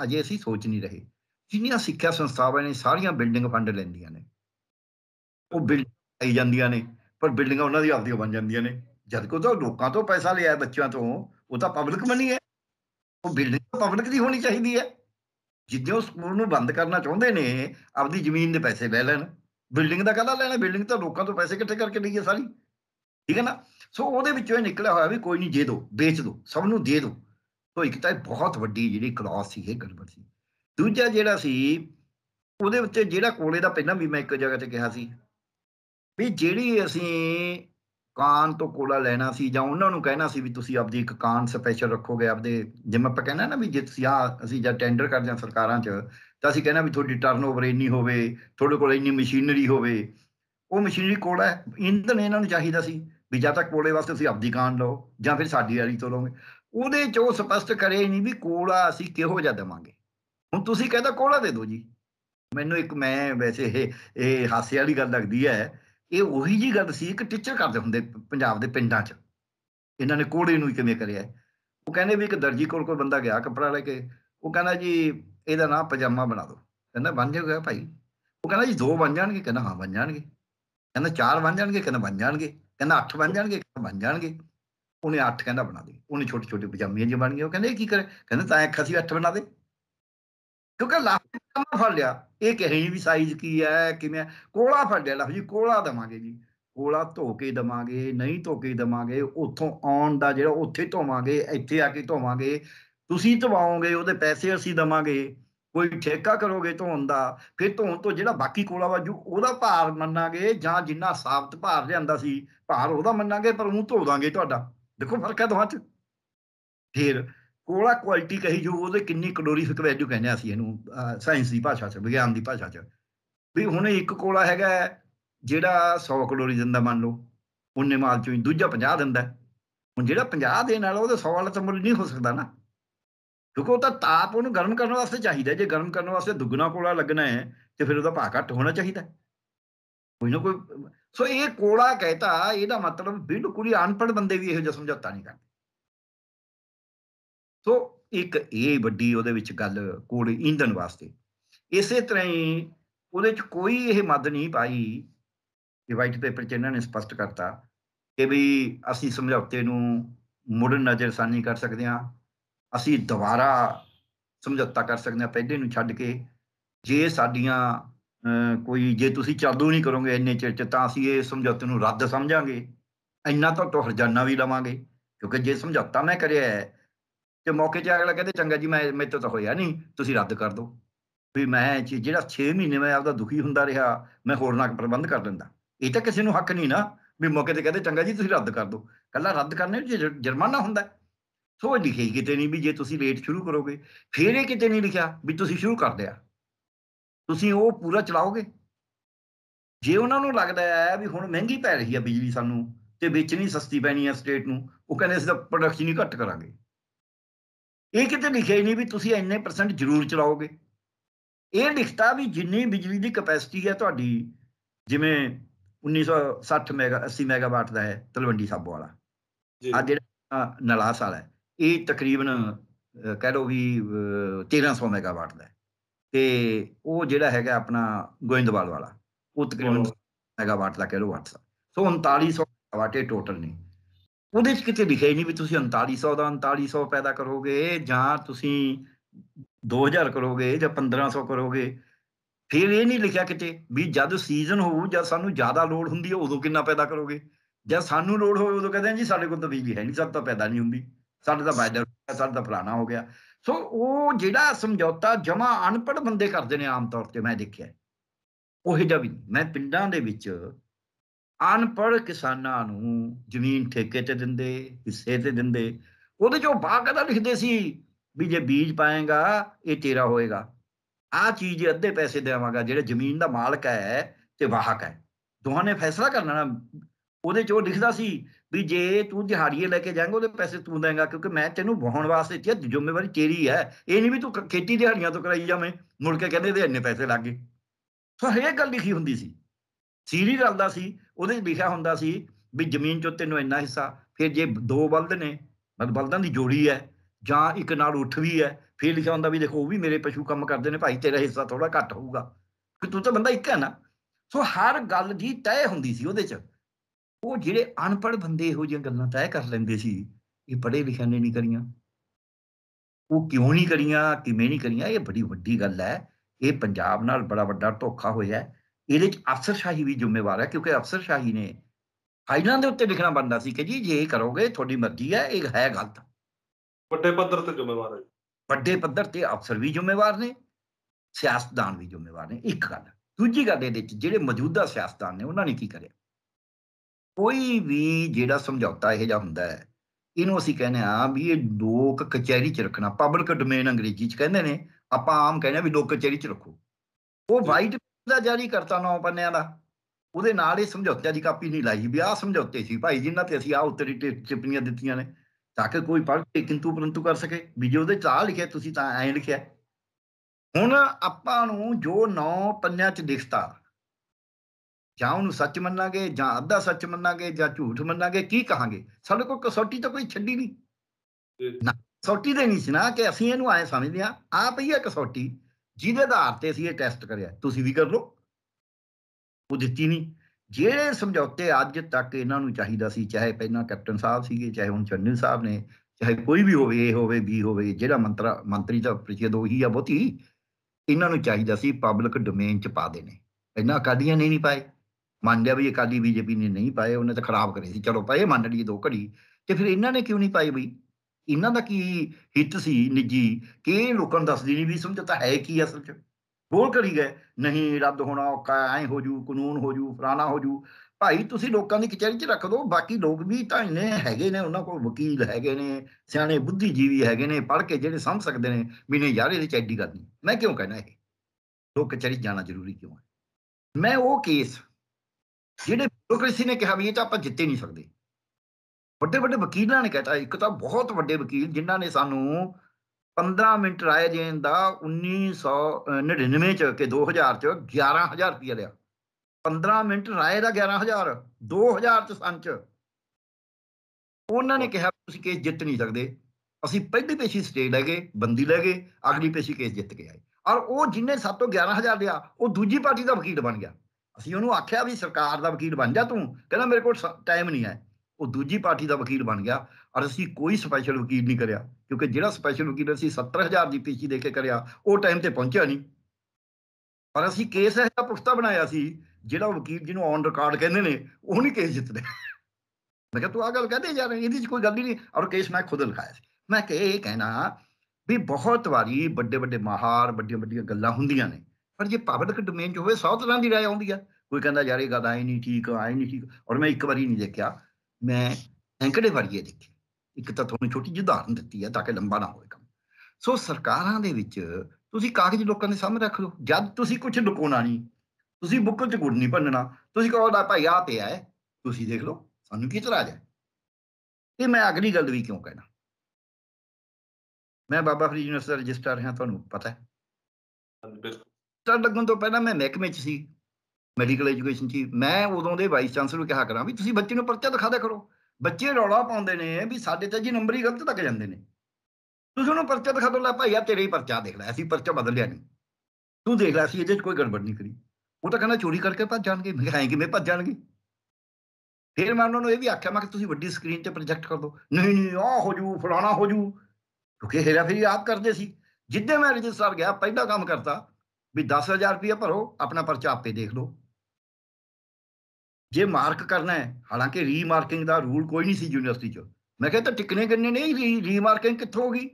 ਅਜੇ ਅਸੀਂ ਸੋਚ ਨਹੀਂ ਰਹੇ ਜਿੰਨੀਆਂ ਸਿੱਖਿਆ ਸੰਸਥਾਵਾਂ ਨੇ ਸਾਰੀਆਂ ਬਿਲਡਿੰਗ ਫੰਡ ਲੈਂਦੀਆਂ ਨੇ ਉਹ ਬਿਲਡਿੰਗ ਆਈ ਜਾਂਦੀਆਂ ਨੇ ਪਰ ਬਿਲਡਿੰਗਾਂ ਉਹਨਾਂ ਦੀ ਆਪਦੀਆਂ ਬਣ ਜਾਂਦੀਆਂ ਨੇ ਜਦ ਕੋ ਤਾਂ ਲੋਕਾਂ ਤੋਂ ਪੈਸਾ ਲਿਆ ਬੱਚਿਆਂ ਤੋਂ ਉਹ ਤਾਂ ਪਬਲਿਕ ਮਨੀ ਹੈ ਉਹ ਬਿਲਡਿੰਗ ਤਾਂ ਪਬਲਿਕ ਦੀ ਹੋਣੀ ਚਾਹੀਦੀ ਹੈ ਜਿੱਦੇ ਉਹ ਸਕੂਲ ਨੂੰ ਬੰਦ ਕਰਨਾ ਚਾਹੁੰਦੇ ਨੇ ਆਪਦੀ ਜ਼ਮੀਨ ਦੇ ਪੈਸੇ ਲੈ ਲੈਣ ਬਿਲਡਿੰਗ ਦਾ ਕਹਦਾ ਲੈਣਾ ਬਿਲਡਿੰਗ ਤਾਂ ਲੋਕਾਂ ਤੋਂ ਪੈਸੇ ਇਕੱਠੇ ਕਰਕੇ ਲਈ ਹੈ ਸਾਰੀ ਠੀਕ ਹੈ ਨਾ ਸੋ ਉਹਦੇ ਵਿੱਚੋਂ ਇਹ ਨਿਕਲਿਆ ਹੋਇਆ ਵੀ ਕੋਈ ਨਹੀਂ ਦੇ ਦੋ ਵੇਚ ਦੋ ਸਭ ਨੂੰ ਦੇ ਦੋ ਸੋ ਇੱਕ ਤਾਂ ਬਹੁਤ ਵੱਡੀ ਜਿਹੜੀ ਕਲਾਸ ਸੀ ਇਹ ਗੜਬੜ ਸੀ ਦੂਜਾ ਜਿਹੜਾ ਸੀ ਉਹਦੇ ਵਿੱਚ ਜਿਹੜਾ ਕੋਲੇ ਦਾ ਪਹਿਲਾਂ ਵੀ ਮੈਂ ਇੱਕ ਜਗ੍ਹਾ ਤੇ ਕਿਹਾ ਸੀ ਵੀ ਜਿਹੜੀ ਅਸੀਂ ਕਾਨ ਤੋਂ ਕੋਲਾ ਲੈਣਾ ਸੀ ਜਾਂ ਉਹਨਾਂ ਨੂੰ ਕਹਿਣਾ ਸੀ ਵੀ ਤੁਸੀਂ ਆਪਦੀ ਇੱਕ ਕਾਨ ਸਪੈਸ਼ਲ ਰੱਖੋਗੇ ਆਪਦੇ ਜਿਵੇਂ ਆਪਾਂ ਕਹਿੰਦਾ ਨਾ ਵੀ ਜੇ ਤੁਸੀਂ ਆ ਅਸੀਂ ਜਾਂ ਟੈਂਡਰ ਕਰਦੇ ਹਾਂ ਸਰਕਾਰਾਂ 'ਚ ਤਾਂ ਅਸੀਂ ਕਹਿੰਦਾ ਵੀ ਤੁਹਾਡੀ ਟਰਨਓਵਰ ਇੰਨੀ ਹੋਵੇ ਤੁਹਾਡੇ ਕੋਲ ਇੰਨੀ ਮਸ਼ੀਨਰੀ ਹੋਵੇ ਉਹ ਮਸ਼ੀਨਰੀ ਕੋਲਾ ਇੰਧਨ ਇਹਨਾਂ ਨੂੰ ਚਾਹੀਦਾ ਸੀ ਵੀ ਜਾਂ ਤਾਂ ਕੋਲੇ ਵਾਸਤੇ ਤੁਸੀਂ ਆਪਦੀ ਕਾਨ ਲਓ ਜਾਂ ਫਿਰ ਸਾਡੀ ਵਾਲੀ ਤੋਂ ਲਓਗੇ ਉਹਦੇ 'ਚ ਉਹ ਸਪਸ਼ਟ ਕਰੇ ਨਹੀਂ ਵੀ ਕੋਲਾ ਅਸੀਂ ਕਿਹੋ ਜਿਹਾ ਦੇਵਾਂਗੇ ਹੁਣ ਤੁਸੀਂ ਕਹਿੰਦਾ ਕੋਲਾ ਦੇ ਦਿਓ ਜੀ ਮੈਨੂੰ ਇੱਕ ਮੈਂ ਵੈਸੇ ਇਹ ਇਹ ਹਾਸੇ ਵਾਲੀ ਗੱਲ ਲੱਗਦੀ ਹੈ ਇਹ ਉਹੀ ਜੀ ਗੱਲ ਸੀ ਕਿ ਟੀਚਰ ਕਰਦੇ ਹੁੰਦੇ ਪੰਜਾਬ ਦੇ ਪਿੰਡਾਂ 'ਚ ਇਹਨਾਂ ਨੇ ਕੋੜੇ ਨੂੰ ਕਿਵੇਂ ਕਰਿਆ ਉਹ ਕਹਿੰਦੇ ਵੀ ਇੱਕ ਦਰਜੀ ਕੋਲ ਕੋਈ ਬੰਦਾ ਗਿਆ ਕੱਪੜਾ ਲੈ ਕੇ ਉਹ ਕਹਿੰਦਾ ਜੀ ਇਹਦਾ ਨਾਂ ਪਜਾਮਾ ਬਣਾ ਦਿਓ ਕਹਿੰਦਾ ਬਣ ਜਾਊਗਾ ਭਾਈ ਉਹ ਕਹਿੰਦਾ ਜੀ ਦੋ ਬਣ ਜਾਣਗੇ ਕਹਿੰਦਾ ਹਾਂ ਬਣ ਜਾਣਗੇ ਕਹਿੰਦਾ ਚਾਰ ਬਣ ਜਾਣਗੇ ਕਹਿੰਦਾ ਬਣ ਜਾਣਗੇ ਕਹਿੰਦਾ ਅੱਠ ਬਣ ਜਾਣਗੇ ਕਹਿੰਦਾ ਬਣ ਜਾਣਗੇ ਉਹਨੇ ਅੱਠ ਕਹਿੰਦਾ ਬਣਾ ਦੇ ਉਹਨੇ ਛੋਟੇ ਛੋਟੇ ਪਜਾਮੀਆਂ ਜਿਹੀਆਂ ਬਣ ਗਈਆਂ ਉਹ ਕਹਿੰਦੇ ਕੀ ਕਰੇ ਕਹਿੰਦਾ ਤਾਂ ਐ ਖਸੀ ਅੱਠ ਬਣਾ ਦੇ ਕਿਉਂਕਿ ਲਾਹ ਕੰਮ ਫੜ ਲਿਆ ਇਹ ਕਹੇ ਵੀ ਸਾਈਜ਼ ਕੀ ਹੈ ਕਿਵੇਂ ਕੋਲਾ ਫੜਿਆ ਲਾ ਜੀ ਕੋਲਾ ਦਵਾਂਗੇ ਜੀ ਕੋਲਾ ਧੋ ਕੇ ਦਵਾਂਗੇ ਨਹੀਂ ਧੋ ਕੇ ਦਵਾਂਗੇ ਉੱਥੋਂ ਆਉਣ ਦਾ ਜਿਹੜਾ ਉੱਥੇ ਧੋਵਾਂਗੇ ਇੱਥੇ ਆ ਕੇ ਧੋਵਾਂਗੇ ਤੁਸੀਂ ਧਵਾਓਗੇ ਉਹਦੇ ਪੈਸੇ ਅਸੀਂ ਦਵਾਂਗੇ ਕੋਈ ਠੇਕਾ ਕਰੋਗੇ ਧੋਣ ਦਾ ਫਿਰ ਧੋਣ ਤੋਂ ਜਿਹੜਾ ਬਾਕੀ ਕੋਲਾ ਵਾਜੂ ਉਹਦਾ ਭਾਰ ਮੰਨਾਂਗੇ ਜਾਂ ਜਿੰਨਾ ਸਾਫਤ ਭਾਰ ਲਿਆਂਦਾ ਸੀ ਭਾਰ ਉਹਦਾ ਮੰਨਾਂਗੇ ਪਰ ਉਹਨੂੰ ਧੋ ਦਾਂਗੇ ਤੁਹਾਡਾ ਦੇਖੋ ਫਰਕ ਹੈ ਦੋਹਾਂ 'ਚ ਫਿਰ ਕੋਲਾ ਕੁਆਲਿਟੀ ਕਹੀ ਜੋ ਉਹਦੇ ਕਿੰਨੀ ਕਲੋਰੀਫਿਕ ਵੈਲਿਊ ਕਹਿੰਦੇ ਆ ਅਸੀਂ ਇਹਨੂੰ ਸਾਇੰਸ ਦੀ ਭਾਸ਼ਾ 'ਚ ਵਿਗਿਆਨ ਦੀ ਭਾਸ਼ਾ 'ਚ ਵੀ ਹੁਣ ਇੱਕ ਕੋਲਾ ਹੈਗਾ ਜਿਹੜਾ 100 ਕਲੋਰੀ ਦਿੰਦਾ ਮੰਨ ਲਓ ਉਹਨੇ ਮਾਲ ਚੋਂ ਦੂਜਾ 50 ਦਿੰਦਾ ਹੁਣ ਜਿਹੜਾ 50 ਦੇਣ ਵਾਲਾ ਉਹਦੇ 100 ਵਾਲਾ ਤਾਂ ਮੁੱਲ ਨਹੀਂ ਹੋ ਸਕਦਾ ਨਾ ਕਿਉਂਕਿ ਉਹ ਤਾਂ ਤਾਪ ਉਹਨੂੰ ਗਰਮ ਕਰਨ ਵਾਸਤੇ ਚਾਹੀਦਾ ਜੇ ਗਰਮ ਕਰਨ ਵਾਸਤੇ ਦੁੱਗਣਾ ਕੋਲਾ ਲੱਗਣਾ ਹੈ ਤੇ ਫਿਰ ਉਹਦਾ ਭਾਅ ਘੱਟ ਹੋਣਾ ਚਾਹੀਦਾ ਕੋਈ ਨਾ ਕੋਈ ਸੋ ਇਹ ਕੋਲਾ ਕਹਿਤਾ ਇਹਦਾ ਮਤਲਬ ਬਿਲਕੁਲ ਹੀ ਅਨਪੜ੍ਹ ਬੰਦੇ ਵੀ ਇਹੋ ਜਿਹਾ ਸਮਝੌਤਾ ਨਹੀਂ ਕਰਦੇ ਸੋ ਇੱਕ ਇਹ ਵੱਡੀ ਉਹਦੇ ਵਿੱਚ ਗੱਲ ਕੋਲ ਇੰਦਨ ਵਾਸਤੇ ਇਸੇ ਤਰ੍ਹਾਂ ਹੀ ਉਹਦੇ ਵਿੱਚ ਕੋਈ ਇਹ ਮਦ ਨਹੀਂ ਪਾਈ ਕਿ ਵਾਈਟ ਪੇਪਰ 'ਚ ਇਹਨਾਂ ਨੇ ਸਪਸ਼ਟ ਕਰਤਾ ਕਿ ਵੀ ਅਸੀਂ ਸਮਝੌਤੇ ਨੂੰ ਮੁੜ ਨਜ਼ਰਸਾਨੀ ਕਰ ਸਕਦੇ ਹਾਂ ਅਸੀਂ ਦੁਬਾਰਾ ਸਮਝੌਤਾ ਕਰ ਸਕਦੇ ਹਾਂ ਪਹਿਲੇ ਨੂੰ ਛੱਡ ਕੇ ਜੇ ਸਾਡੀਆਂ ਕੋਈ ਜੇ ਤੁਸੀਂ ਚਾਦੂ ਨਹੀਂ ਕਰੋਗੇ ਇੰਨੇ ਚਿਰ ਚ ਤਾਂ ਅਸੀਂ ਇਹ ਸਮਝੌਤੇ ਨੂੰ ਰੱਦ ਸਮਝਾਂਗੇ ਇੰਨਾ ਤਾਂ ਜਾਨਾ ਵੀ ਲਵਾਂਗੇ ਕਿਉਂਕਿ ਜੇ ਸਮਝੌਤਾ ਮੈਂ ਕਰਿਆ ਹੈ ਤੇ ਮੌਕੇ 'ਤੇ ਅਗਲਾ ਕਹਿੰਦੇ ਚੰਗਾ ਜੀ ਮੈਂ ਮੇਰੇ ਤੋਂ ਤਾਂ ਹੋਇਆ ਨਹੀਂ ਤੁਸੀਂ ਰੱਦ ਕਰ ਦਿਓ ਵੀ ਮੈਂ ਜਿਹੜਾ 6 ਮਹੀਨੇ ਮੈਂ ਆਪਦਾ ਦੁਖੀ ਹੁੰਦਾ ਰਿਹਾ ਮੈਂ ਹੋਰ ਨਾ ਪ੍ਰਬੰਧ ਕਰ ਲੈਂਦਾ ਇਹ ਤਾਂ ਕਿਸੇ ਨੂੰ ਹੱਕ ਨਹੀਂ ਨਾ ਵੀ ਮੌਕੇ ਤੇ ਕਹਿੰਦੇ ਚੰਗਾ ਜੀ ਤੁਸੀਂ ਰੱਦ ਕਰ ਦਿਓ ਕੱਲਾ ਰੱਦ ਕਰਨੇ ਜੇ ਜੁਰਮਾਨਾ ਹੁੰਦਾ ਸੋ ਇਹ ਲਿਖਿਆ ਕਿਤੇ ਨਹੀਂ ਵੀ ਜੇ ਤੁਸੀਂ ਲੇਟ ਸ਼ੁਰੂ ਕਰੋਗੇ ਫਿਰ ਇਹ ਕਿਤੇ ਨਹੀਂ ਲਿਖਿਆ ਵੀ ਤੁਸੀਂ ਸ਼ੁਰੂ ਕਰ ਦਿਆ ਤੁਸੀਂ ਉਹ ਪੂਰਾ ਚਲਾਓਗੇ ਜੇ ਉਹਨਾਂ ਨੂੰ ਲੱਗਦਾ ਹੈ ਵੀ ਹੁਣ ਮਹਿੰਗੀ ਪੈ ਰਹੀ ਹੈ ਬਿਜਲੀ ਸਾਨੂੰ ਤੇ ਵੇਚਣੀ ਸਸਤੀ ਪੈਣੀ ਹੈ ਸਟੇਟ ਨੂੰ ਉਹ ਕਹਿੰਦੇ ਅਸੀਂ ਤਾਂ ਪ੍ਰੋਡਕਸ਼ਨ ਹੀ ਘੱਟ ਕਰਾਂਗੇ ਇਹ ਕਿਤੇ ਲਿਖਿਆ ਹੀ ਨਹੀਂ ਵੀ ਤੁਸੀਂ ਇੰਨੇ ਪਰਸੈਂਟ ਜ਼ਰੂਰ ਚਲਾਓਗੇ ਇਹ ਲਿਖਤਾ ਵੀ ਜਿੰਨੀ ਬਿਜਲੀ ਦੀ ਕਪੈਸਿਟੀ ਹੈ ਤੁਹਾਡੀ ਜਿਵੇਂ 1960 ਮੈਗਾ 80 ਮੈਗਾਵਾਟ ਦਾ ਹੈ ਤਲਵੰਡੀ ਸਾਬੋ ਵਾਲਾ ਆ ਜਿਹੜਾ ਨਲਾਸ ਵਾਲਾ ਇਹ ਤਕਰੀਬਨ ਕਹਿ ਲਓ ਵੀ 1300 ਮੈਗਾਵਾਟ ਦਾ ਤੇ ਉਹ ਜਿਹੜਾ ਹੈਗਾ ਆਪਣਾ ਗੋਇੰਦਵਾਲ ਵਾਲਾ ਉਹ ਤਕਰੀਬਨ ਮੈਗਾਵਾਟ ਦਾ ਕਹਿ ਲਓ ਵਾਟਸ ਸੋ 3900 ਮੈਗਾਵਾਟ ਇਹ ਟੋਟਲ ਨੇ ਉਹਦੇ ਵਿੱਚ ਕਿਤੇ ਲਿਖਿਆ ਹੀ ਨਹੀਂ ਵੀ ਤੁਸੀਂ 3900 ਦਾ 3900 ਪੈਦਾ ਕਰੋਗੇ ਜਾਂ ਤੁਸੀਂ 2000 ਕਰੋਗੇ ਜਾਂ 1500 ਕਰੋਗੇ ਫਿਰ ਇਹ ਨਹੀਂ ਲਿਖਿਆ ਕਿਤੇ ਵੀ ਜਦ ਸੀਜ਼ਨ ਹੋਊ ਜਦ ਸਾਨੂੰ ਜ਼ਿਆਦਾ ਲੋਡ ਹੁੰਦੀ ਹੈ ਉਦੋਂ ਕਿੰਨਾ ਪੈਦਾ ਕਰੋਗੇ ਜਾਂ ਸਾਨੂੰ ਲੋਡ ਹੋਵੇ ਉਦੋਂ ਕਹਿੰਦੇ ਜੀ ਸਾਡੇ ਕੋਲ ਤਾਂ ਬਿਜਲੀ ਹੈ ਨਹੀਂ ਸਭ ਤਾਂ ਪੈਦਾ ਨਹੀਂ ਹੁੰਦੀ ਸਾਡੇ ਤਾਂ ਵਾਇਦਾ ਸਾਡਾ ਤਾਂ ਫਲਾਣਾ ਹੋ ਗਿਆ ਸੋ ਉਹ ਜਿਹੜਾ ਸਮਝੌਤਾ ਜਮਾ ਅਨਪੜ ਬੰਦੇ ਕਰਦੇ ਨੇ ਆਮ ਤੌਰ ਤੇ ਮੈਂ ਦੇਖਿਆ ਉਹ ਹੀ ਜਬ ਮੈਂ ਪਿੰਡਾਂ ਦੇ ਵਿੱਚ ਅਨਪੜ ਕਿਸਾਨਾਂ ਨੂੰ ਜ਼ਮੀਨ ਠੇਕੇ ਤੇ ਦਿੰਦੇ ਹਿੱਸੇ ਤੇ ਦਿੰਦੇ ਉਹਦੇ ਚੋਂ ਦਾ ਲਿਖਦੇ ਸੀ ਵੀ ਜੇ ਬੀਜ ਪਾਏਗਾ ਇਹ ਤੇਰਾ ਹੋਏਗਾ ਆ ਚੀਜ਼ ਅੱਧੇ ਪੈਸੇ ਦੇਵਾਂਗਾ ਜਿਹੜਾ ਜ਼ਮੀਨ ਦਾ ਮਾਲਕ ਹੈ ਤੇ ਵਾਹਕ ਹੈ ਦੋਹਾਂ ਨੇ ਫੈਸਲਾ ਕਰਨਾ ਨਾ ਉਹਦੇ ਚੋਂ ਲਿਖਦਾ ਸੀ ਵੀ ਜੇ ਤੂੰ ਦਿਹਾੜੀਏ ਲੈ ਕੇ ਜਾਏਂਗਾ ਉਹਦੇ ਪੈਸੇ ਤੂੰ ਦੇਵੇਂਗਾ ਕਿਉਂਕਿ ਮੈਂ ਤੈਨੂੰ ਵਾਹਣ ਵਾਸਤੇ ਤੇ ਜ਼ਿੰਮੇਵਾਰੀ ਤੇਰੀ ਹੈ ਇਹ ਨਹੀਂ ਵੀ ਤੂੰ ਖੇਤੀ ਦਿਹਾੜੀਆਂ ਤੋਂ ਕਰਾਈ ਜਾਵੇਂ ਮੁੜ ਕੇ ਕਹਿੰਦੇ ਦੇ ਇੰਨੇ ਪੈਸੇ ਲੱਗ ਗਏ ਸੋ ਇਹ ਗੱਲ ਲਿਖੀ ਹੁੰਦੀ ਸੀ ਥੀਰੀ ਰਲਦਾ ਸੀ ਉਹਦੇ ਵਿੱਚ ਲਿਖਿਆ ਹੁੰਦਾ ਸੀ ਵੀ ਜ਼ਮੀਨ ਚੋਂ ਤੈਨੂੰ ਇੰਨਾ ਹਿੱਸਾ ਫਿਰ ਜੇ ਦੋ ਬਲਦ ਨੇ ਮਤਲਬ ਬਲਦਾਂ ਦੀ ਜੋੜੀ ਹੈ ਜਾਂ ਇੱਕ ਨਾਲ ਉੱਠ ਵੀ ਹੈ ਫਿਰ ਲਿਖਿਆ ਹੁੰਦਾ ਵੀ ਦੇਖੋ ਉਹ ਵੀ ਮੇਰੇ ਪਸ਼ੂ ਕੰਮ ਕਰਦੇ ਨੇ ਭਾਈ ਤੇਰਾ ਹਿੱਸਾ ਥੋੜਾ ਘੱਟ ਹੋਊਗਾ ਕਿ ਤੂੰ ਤਾਂ ਬੰਦਾ ਇੱਕ ਹੈ ਨਾ ਸੋ ਹਰ ਗੱਲ ਦੀ ਤੈਅ ਹੁੰਦੀ ਸੀ ਉਹਦੇ 'ਚ ਉਹ ਜਿਹੜੇ ਅਨਪੜ੍ਹ ਬੰਦੇ ਇਹੋ ਜਿਹੀਆਂ ਗੱਲਾਂ ਤੈਅ ਕਰ ਲੈਂਦੇ ਸੀ ਇਹ ਪੜੇ ਲਿਖਿਆ ਨੇ ਨਹੀਂ ਕਰੀਆਂ ਉਹ ਕਿਉਂ ਨਹੀਂ ਕਰੀਆਂ ਕਿਵੇਂ ਨਹੀਂ ਕਰੀਆਂ ਇਹ ਬੜੀ ਵੱਡੀ ਗੱਲ ਹੈ ਇਹ ਪੰਜਾਬ ਨਾਲ ਬੜਾ ਵੱਡਾ ਧੋਖਾ ਹੋਇਆ ਹੈ ਇਹਦੇ ਅਫਸਰ ਅਫਸਰਸ਼ਾਹੀ ਵੀ ਜ਼ਿੰਮੇਵਾਰ ਹੈ ਕਿਉਂਕਿ ਅਫਸਰਸ਼ਾਹੀ ਨੇ ਫਾਈਲਾਂ ਦੇ ਉੱਤੇ ਲਿਖਣਾ ਬੰਦਾ ਸੀ ਕਿ ਜੀ ਜੇ ਕਰੋਗੇ ਤੁਹਾਡੀ ਮਰਜ਼ੀ ਹੈ ਇਹ ਹੈ ਗਲਤ ਵੱਡੇ ਪੱਧਰ ਤੇ ਜ਼ਿੰਮੇਵਾਰ ਹੈ ਵੱਡੇ ਪੱਧਰ ਤੇ ਅਫਸਰ ਵੀ ਜ਼ਿੰਮੇਵਾਰ ਨੇ ਸਿਆਸਤਦਾਨ ਵੀ ਜ਼ਿੰਮੇਵਾਰ ਨੇ ਇੱਕ ਗੱਲ ਦੂਜੀ ਗੱਲ ਇਹਦੇ ਵਿੱਚ ਜਿਹੜੇ ਮੌਜੂਦਾ ਸਿਆਸਤਦਾਨ ਨੇ ਉਹਨਾਂ ਨੇ ਕੀ ਕਰਿਆ ਕੋਈ ਵੀ ਜਿਹੜਾ ਸਮਝੌਤਾ ਇਹ ਜਾਂ ਹੁੰਦਾ ਹੈ ਇਹਨੂੰ ਅਸੀਂ ਕਹਿੰਦੇ ਆ ਵੀ ਇਹ ਲੋਕ ਕਚਹਿਰੀ 'ਚ ਰੱਖਣਾ ਪਬਲਿਕ ਡੋਮੇਨ ਅੰਗਰੇਜ਼ੀ 'ਚ ਕਹਿੰਦੇ ਨੇ ਆਪਾਂ ਆਮ ਕਹਿੰਦੇ ਆ ਵੀ ਲੋਕ ਕਚਹਿਰੀ 'ਚ ਰੱਖੋ ਉਹ ਵਾਈਟ ਦਾ ਜਾਰੀ ਕਰਤਾ ਨੌ ਪੰਨਿਆਂ ਦਾ ਉਹਦੇ ਨਾਲ ਇਹ ਸਮਝੌਤਿਆਂ ਦੀ ਕਾਪੀ ਨਹੀਂ ਲਾਈ ਵੀ ਆਹ ਸਮਝੌਤੇ ਸੀ ਭਾਈ ਜਿਨ੍ਹਾਂ ਤੇ ਅਸੀਂ ਆ ਉੱਤਰੀ ਟਿੱਪਣੀਆਂ ਦਿੱਤੀਆਂ ਨੇ ਤਾਂ ਕਿ ਕੋਈ ਪੜ੍ਹ ਕੇ ਕਿੰਤੂ ਪਰੰਤੂ ਕਰ ਸਕੇ ਵੀ ਜੇ ਉਹਦੇ ਚਾਹ ਲਿਖਿਆ ਤੁਸੀਂ ਤਾਂ ਐਂ ਲਿਖਿਆ ਹੁਣ ਆਪਾਂ ਨੂੰ ਜੋ ਨੌ ਪੰਨਿਆਂ 'ਚ ਦਿਖਦਾ ਜਾਂ ਉਹਨੂੰ ਸੱਚ ਮੰਨਾਂਗੇ ਜਾਂ ਅੱਧਾ ਸੱਚ ਮੰਨਾਂਗੇ ਜਾਂ ਝੂਠ ਮੰਨਾਂਗੇ ਕੀ ਕਹਾਂਗੇ ਸਾਡੇ ਕੋਲ ਕਸੌਟੀ ਤਾਂ ਕੋਈ ਛੱਡੀ ਨਹੀਂ ਕਸੌਟੀ ਦੇ ਨਹੀਂ ਸੀ ਨਾ ਕਿ ਅਸੀਂ ਇਹਨੂੰ ਐ ਸਮਝਦੇ ਆ ਆ ਪਈ ਆ ਕਸੌਟੀ ਜਿਹਦੇ ਆਧਾਰ ਤੇ ਅਸੀਂ ਇਹ ਟੈਸਟ ਕਰਿਆ ਤੁਸੀਂ ਵੀ ਕਰ ਲਓ ਉਹ ਦਿੱਤੀ ਨਹੀਂ ਜਿਹੜੇ ਸਮਝੌਤੇ ਅੱਜ ਤੱਕ ਇਹਨਾਂ ਨੂੰ ਚਾਹੀਦਾ ਸੀ ਚਾਹੇ ਪਹਿਲਾਂ ਕੈਪਟਨ ਸਾਹਿਬ ਸੀਗੇ ਚਾਹੇ ਹੁਣ ਚੰਨੀ ਸਾਹਿਬ ਨੇ ਚਾਹੇ ਕੋਈ ਵੀ ਹੋਵੇ ਇਹ ਹੋਵੇ ਵੀ ਹੋਵੇ ਜਿਹੜਾ ਮੰਤਰਾ ਮੰਤਰੀ ਦਾ ਪ੍ਰਚੇਦ ਉਹੀ ਆ ਬਹੁਤੀ ਇਹਨਾਂ ਨੂੰ ਚਾਹੀਦਾ ਸੀ ਪਬਲਿਕ ਡੋਮੇਨ ਚ ਪਾ ਦੇਣੇ ਇਹਨਾਂ ਕਾਦੀਆਂ ਨਹੀਂ ਨਹੀਂ ਪਾਏ ਮੰਨ ਲਿਆ ਵੀ ਕਾਦੀ ਬੀਜੇਪੀ ਨੇ ਨਹੀਂ ਪਾਏ ਉਹਨੇ ਤਾਂ ਖਰਾਬ ਕਰੇ ਸੀ ਚਲੋ ਪਾਏ ਮੰਨ ਲਈਏ ਦੋ ਘੜੀ ਤੇ ਫਿਰ ਇਹਨਾਂ ਨੇ ਕਿਉਂ ਨਹੀਂ ਪਾਈ ਬਈ ਇਹਨਾਂ ਦਾ ਕੀ ਹਿੱਤ ਸੀ ਨਿੱਜੀ ਕਿ ਇਹ ਲੋਕਾਂ ਨੂੰ ਦੱਸਦੀ ਨਹੀਂ ਵੀ ਸਮਝਤਾ ਹੈ ਕੀ ਅਸਲ 'ਚ ਬੋਲ ਕਰੀ ਗਏ ਨਹੀਂ ਰੱਦ ਹੋਣਾ ਔਕਾ ਐ ਹੋ ਜੂ ਕਾਨੂੰਨ ਹੋ ਜੂ ਫਰਾਣਾ ਹੋ ਜੂ ਭਾਈ ਤੁਸੀਂ ਲੋਕਾਂ ਦੀ ਕਚਹਿਰੀ 'ਚ ਰੱਖ ਦੋ ਬਾਕੀ ਲੋਕ ਵੀ ਤਾਂ ਇਹਨੇ ਹੈਗੇ ਨੇ ਉਹਨਾਂ ਕੋਲ ਵਕੀਲ ਹੈਗੇ ਨੇ ਸਿਆਣੇ ਬੁੱਧੀਜੀਵੀ ਹੈਗੇ ਨੇ ਪੜ੍ਹ ਕੇ ਜਿਹੜੇ ਸਮਝ ਸਕਦੇ ਨੇ ਵੀ ਨਹੀਂ ਯਾਰ ਇਹਦੇ 'ਚ ਐਡੀ ਗੱਲ ਨਹੀਂ ਮੈਂ ਕਿਉਂ ਕਹਿਣਾ ਇਹ ਲੋਕ ਕਚਹਿਰੀ ਜਾਣਾ ਜ਼ਰੂਰੀ ਕਿਉਂ ਹੈ ਮੈਂ ਉਹ ਕੇਸ ਜਿਹੜੇ ਬਿਊਰੋਕ੍ਰੇਸੀ ਨੇ ਕਿਹਾ ਵੀ ਇਹ ਤਾਂ ਆਪਾਂ ਜਿੱਤੇ ਨਹੀਂ ਸਕਦੇ ਵੱਡੇ ਵੱਡੇ ਵਕੀਲਾਂ ਨੇ ਕਹਿਤਾ ਇੱਕ ਤਾਂ ਬਹੁਤ ਵੱਡੇ ਵਕੀਲ ਜਿਨ੍ਹਾਂ ਨੇ ਸਾਨੂੰ 15 ਮਿੰਟ ਰਾਏ ਦੇਣ ਦਾ 1999 ਚ ਕਿ 2000 ਚ 11000 ਰੁਪਏ ਲਿਆ 15 ਮਿੰਟ ਰਾਏ ਦਾ 11000 2000 ਚ ਸੰਚ ਉਹਨਾਂ ਨੇ ਕਿਹਾ ਤੁਸੀਂ ਕੇਸ ਜਿੱਤ ਨਹੀਂ ਸਕਦੇ ਅਸੀਂ ਪਹਿਲੀ ਪੇਸ਼ੀ ਸਟੇਟ ਲੈ ਗਏ ਬੰਦੀ ਲੈ ਗਏ ਅਗਲੀ ਪੇਸ਼ੀ ਕੇਸ ਜਿੱਤ ਕੇ ਆਏ ਔਰ ਉਹ ਨੇ ਸਾਤੋਂ 11000 ਲਿਆ ਉਹ ਦੂਜੀ ਪਾਰਟੀ ਦਾ ਵਕੀਲ ਬਣ ਗਿਆ ਅਸੀਂ ਉਹਨੂੰ ਆਖਿਆ ਵੀ ਸਰਕਾਰ ਦਾ ਵਕੀਲ ਬਣ ਜਾ ਤੂੰ ਕਹਿੰਦਾ ਮੇਰੇ ਕੋਲ ਟਾਈਮ ਨਹੀਂ ਹੈ ਉਹ ਦੂਜੀ ਪਾਰਟੀ ਦਾ ਵਕੀਲ ਬਣ ਗਿਆ ਔਰ ਅਸੀਂ ਕੋਈ ਸਪੈਸ਼ਲ ਵਕੀਲ ਨਹੀਂ ਕਰਿਆ ਕਿਉਂਕਿ ਜਿਹੜਾ ਸਪੈਸ਼ਲ ਵਕੀਲ ਅਸੀਂ 70000 ਦੀ ਪੀਸੀ ਦੇ ਕੇ ਕਰਿਆ ਉਹ ਟਾਈਮ ਤੇ ਪਹੁੰਚਿਆ ਨਹੀਂ ਪਰ ਅਸੀਂ ਕੇਸ ਐਸਾ ਪੁਖਤਾ ਬਣਾਇਆ ਸੀ ਜਿਹੜਾ ਵਕੀਲ ਜਿਹਨੂੰ ਔਨ ਰਿਕਾਰਡ ਕਹਿੰਦੇ ਨੇ ਉਹ ਨਹੀਂ ਕੇਸ ਜਿੱਤਦੇ ਮੈਂ ਕਿਹਾ ਤੂੰ ਆ ਗੱਲ ਕਹਦੇ ਜਾ ਰਹੇ ਇਹਦੀ ਕੋਈ ਗੱਲ ਨਹੀਂ ਔਰ ਕੇਸ ਮੈਂ ਖੁਦ ਲਿਖਾਇਆ ਸੀ ਮੈਂ ਕਿ ਇਹ ਕਹਿਣਾ ਵੀ ਬਹੁਤ ਵਾਰੀ ਵੱਡੇ ਵੱਡੇ ਮਹਾਰ ਵੱਡੀਆਂ ਵੱਡੀਆਂ ਗੱਲਾਂ ਹੁੰਦੀਆਂ ਨੇ ਪਰ ਜੇ ਪਬਲਿਕ ਡੋਮੇਨ 'ਚ ਹੋਵੇ ਸੌ ਤਰ੍ਹਾਂ ਦੀ ਰਾਏ ਆਉਂਦੀ ਆ ਕੋਈ ਕਹਿੰਦਾ ਯਾਰ ਇਹ ਗੱਲ ਆਈ ਨਹੀਂ ਠੀਕ ਆਈ ਨਹੀਂ ਠੀਕ ਔਰ ਮੈਂ ਇੱਕ ਵਾਰੀ ਨਹੀਂ ਦੇਖਿਆ ਮੈਂ ਸੈਂਕੜੇ ਵਾਰੀ ਇਹ ਦੇਖਿਆ ਇੱਕ ਤਾਂ ਤੁਹਾਨੂੰ ਛੋਟੀ ਜਿਹੀ ਉਦਾਹਰਨ ਦਿੱਤੀ ਹੈ ਤਾਂ ਕਿ ਲੰਬਾ ਨਾ ਹੋਵੇ ਕੰਮ ਸੋ ਸਰਕਾਰਾਂ ਦੇ ਵਿੱਚ ਤੁਸੀਂ ਕਾਗਜ਼ ਲੋਕਾਂ ਦੇ ਸਾਹਮਣੇ ਰੱਖ ਲਓ ਜਦ ਤੁਸੀਂ ਕੁਝ ਲੁਕਾਉਣਾ ਨਹੀਂ ਤੁਸੀਂ ਬੁੱਕ ਚ ਗੁੜ ਨਹੀਂ ਭੰਨਣਾ ਤੁਸੀਂ ਕਹੋ ਦਾ ਭਾਈ ਆ ਪਿਆ ਹੈ ਤੁਸੀਂ ਦੇਖ ਲਓ ਸਾਨੂੰ ਕੀ ਇਤਰਾਜ਼ ਹੈ ਤੇ ਮੈਂ ਅਗਲੀ ਗੱਲ ਵੀ ਕਿਉਂ ਕਹਿਣਾ ਮੈਂ ਬਾਬਾ ਫਰੀਦ ਯੂਨੀਵਰਸਿਟੀ ਦਾ ਰਜਿਸਟਰ ਹਾਂ ਤੁਹਾਨੂੰ ਪਤਾ ਹੈ ਬਿਲਕੁਲ ਲੱਗਣ ਤੋਂ ਪਹਿਲਾਂ ਮੈਂ ਮਹਿਕਮੇ 'ਚ ਸੀ ਮੈਡੀਕਲ ਐਜੂਕੇਸ਼ਨ 'ਚ ਮੈਂ ਉਦੋਂ ਦੇ ਵਾਈਸ ਚਾਂਸਲਰ ਨੂੰ ਕਿਹਾ ਕਰਾਂ ਵੀ ਤੁਸੀਂ ਬੱਚੇ ਨੂੰ ਪਰਚਾ ਦਿਖਾ ਦਿਆ ਕਰੋ ਬੱਚੇ ਰੌਲਾ ਪਾਉਂਦੇ ਨੇ ਵੀ ਸਾਡੇ ਤਾਂ ਜੀ ਨੰਬਰ ਹੀ ਗਲਤ ਤੱਕ ਜਾਂਦੇ ਨੇ ਤੁਸੀਂ ਉਹਨੂੰ ਪਰਚਾ ਦਿਖਾ ਦੋ ਲੈ ਭਾਈ ਆ ਤੇਰੇ ਹੀ ਪਰਚਾ ਦੇਖ ਲੈ ਅਸੀਂ ਪਰਚਾ ਬਦਲਿਆ ਨਹੀਂ ਤੂੰ ਦੇਖ ਲੈ ਸੀ ਇਹਦੇ 'ਚ ਕੋਈ ਗੜਬੜ ਨਹੀਂ ਕਰੀ ਉਹ ਤਾਂ ਕਹਿੰਦਾ ਚੋਰੀ ਕਰਕੇ ਭੱਜ ਜਾਣਗੇ ਮੈਂ ਕਿਹਾ ਕਿਵੇਂ ਭੱਜ ਜਾਣਗੇ ਫਿਰ ਮੈਂ ਉਹਨਾਂ ਨੂੰ ਇਹ ਵੀ ਆਖਿਆ ਮੈਂ ਕਿ ਤੁਸੀਂ ਵੱਡੀ ਸਕਰੀਨ ਤੇ ਪ੍ਰੋਜੈਕਟ ਕਰ ਦਿਓ ਨਹੀਂ ਨਹੀਂ ਆ ਹੋ ਜੂ ਫਲਾਣਾ ਹੋ ਜੂ ਕਿਉਂਕਿ ਹੇਰਾ ਫਿਰ ਆਪ ਕਰਦੇ ਸੀ ਜਿੱਦੇ ਮੈਂ ਰਜਿਸਟਰ ਗਿਆ ਪਹਿਲਾ ਕੰਮ ਕਰਤਾ ਵੀ 10000 ਰੁਪਏ ਭਰੋ ਆਪਣਾ ਪਰਚਾ ਆਪੇ ਦੇਖ ਲਓ ਜੇ ਮਾਰਕ ਕਰਨਾ ਹੈ ਹਾਲਾਂਕਿ ਰੀਮਾਰਕਿੰਗ ਦਾ ਰੂਲ ਕੋਈ ਨਹੀਂ ਸੀ ਯੂਨੀਵਰਸਿਟੀ 'ਚ ਮੈਂ ਕਿਹਾ ਤਾਂ ਟਿਕਨੇ ਗੰਨੇ ਨਹੀਂ ਰੀਮਾਰਕਿੰਗ ਕਿੱਥੋਂ ਹੋ ਗਈ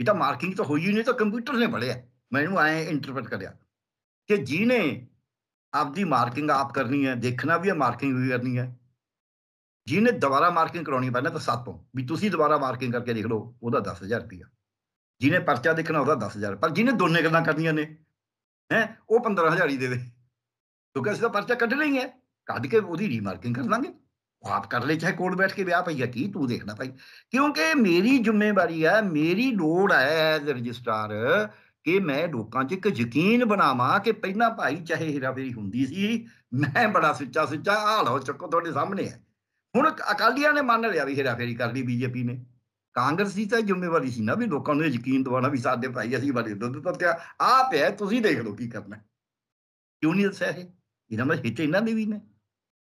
ਇਹ ਤਾਂ ਮਾਰਕਿੰਗ ਤਾਂ ਹੋਈ ਨਹੀਂ ਤਾਂ ਕੰਪਿਊਟਰ ਨੇ ਬੜਿਆ ਮੈਂ ਇਹਨੂੰ ਐ ਇੰਟਰਪ੍ਰੀਟ ਕਰਿਆ ਕਿ ਨੇ ਆਪਦੀ ਮਾਰਕਿੰਗ ਆਪ ਕਰਨੀ ਹੈ ਦੇਖਣਾ ਵੀ ਹੈ ਮਾਰਕਿੰਗ ਵੀ ਕਰਨੀ ਹੈ ਨੇ ਦੁਬਾਰਾ ਮਾਰਕਿੰਗ ਕਰਾਉਣੀ ਪੈਣਾ ਤਾਂ ਸਾਤੋਂ ਵੀ ਤੁਸੀਂ ਦੁਬਾਰਾ ਮਾਰਕਿੰਗ ਕਰਕੇ ਦੇਖ ਲਓ ਉਹਦਾ 10000 ਰੁਪਿਆ ਨੇ ਪਰਚਾ ਦੇਖਣਾ ਉਹਦਾ 10000 ਪਰ ਜਿਹਨੇ ਦੋਨੇ ਗੱਲਾਂ ਕਰਨੀਆਂ ਨੇ ਹੈ ਉਹ 15000 ਹੀ ਦੇ ਦੇ ਕਿਉਂਕਿ ਅਸੀਂ ਤਾਂ ਪਰਚਾ ਕੱਢ ਲਈ ਹੈ ਕੱਢ ਕੇ ਉਹਦੀ ਰੀਮਾਰਕਿੰਗ ਕਰ ਲਾਂਗੇ ਆਪ ਕਰ ਲੈ ਚਾਹੇ ਕੋਲ ਬੈਠ ਕੇ ਵਿਆਹ ਪਈ ਆ ਕੀ ਤੂੰ ਦੇਖਣਾ ਭਾਈ ਕਿਉਂਕਿ ਮੇਰੀ ਜ਼ਿੰਮੇਵਾਰੀ ਆ ਮੇਰੀ ਲੋੜ ਆ ਐਜ਼ ਰਜਿਸਟਰਾਰ ਕਿ ਮੈਂ ਲੋਕਾਂ 'ਚ ਇੱਕ ਯਕੀਨ ਬਣਾਵਾਂ ਕਿ ਪਹਿਲਾਂ ਭਾਈ ਚਾਹੇ ਹੇਰਾਫੇਰੀ ਹੁੰਦੀ ਸੀ ਮੈਂ ਬੜਾ ਸੱਚਾ ਸੱਚਾ ਆ ਲਓ ਚੱਕੋ ਤੁਹਾਡੇ ਸਾਹਮਣੇ ਹੈ ਹੁਣ ਅਕਾਲੀਆਂ ਨੇ ਮੰਨ ਲਿਆ ਵੀ ਫੇਰੀ ਕਰ ਲਈ ਬੀਜੇਪੀ ਨੇ ਕਾਂਗਰਸ ਦੀ ਤਾਂ ਜ਼ਿੰਮੇਵਾਰੀ ਸੀ ਨਾ ਵੀ ਲੋਕਾਂ ਨੂੰ ਯਕੀਨ ਦਿਵਾਉਣਾ ਵੀ ਸਾਡੇ ਭਾਈ ਅਸੀਂ ਬੜੇ ਦੁੱਧ ਤੱਤਿਆ ਆ ਪਿਆ ਤੁਸੀਂ ਦੇਖ ਲਓ ਕੀ ਕਰਨਾ ਕਿਉਂ ਨਹੀਂ ਦੱਸਿਆ ਇਹ ਇਹਨਾਂ ਵਿੱਚ ਹਿੱਤ ਇਹਨਾਂ ਦੇ ਵੀ ਨੇ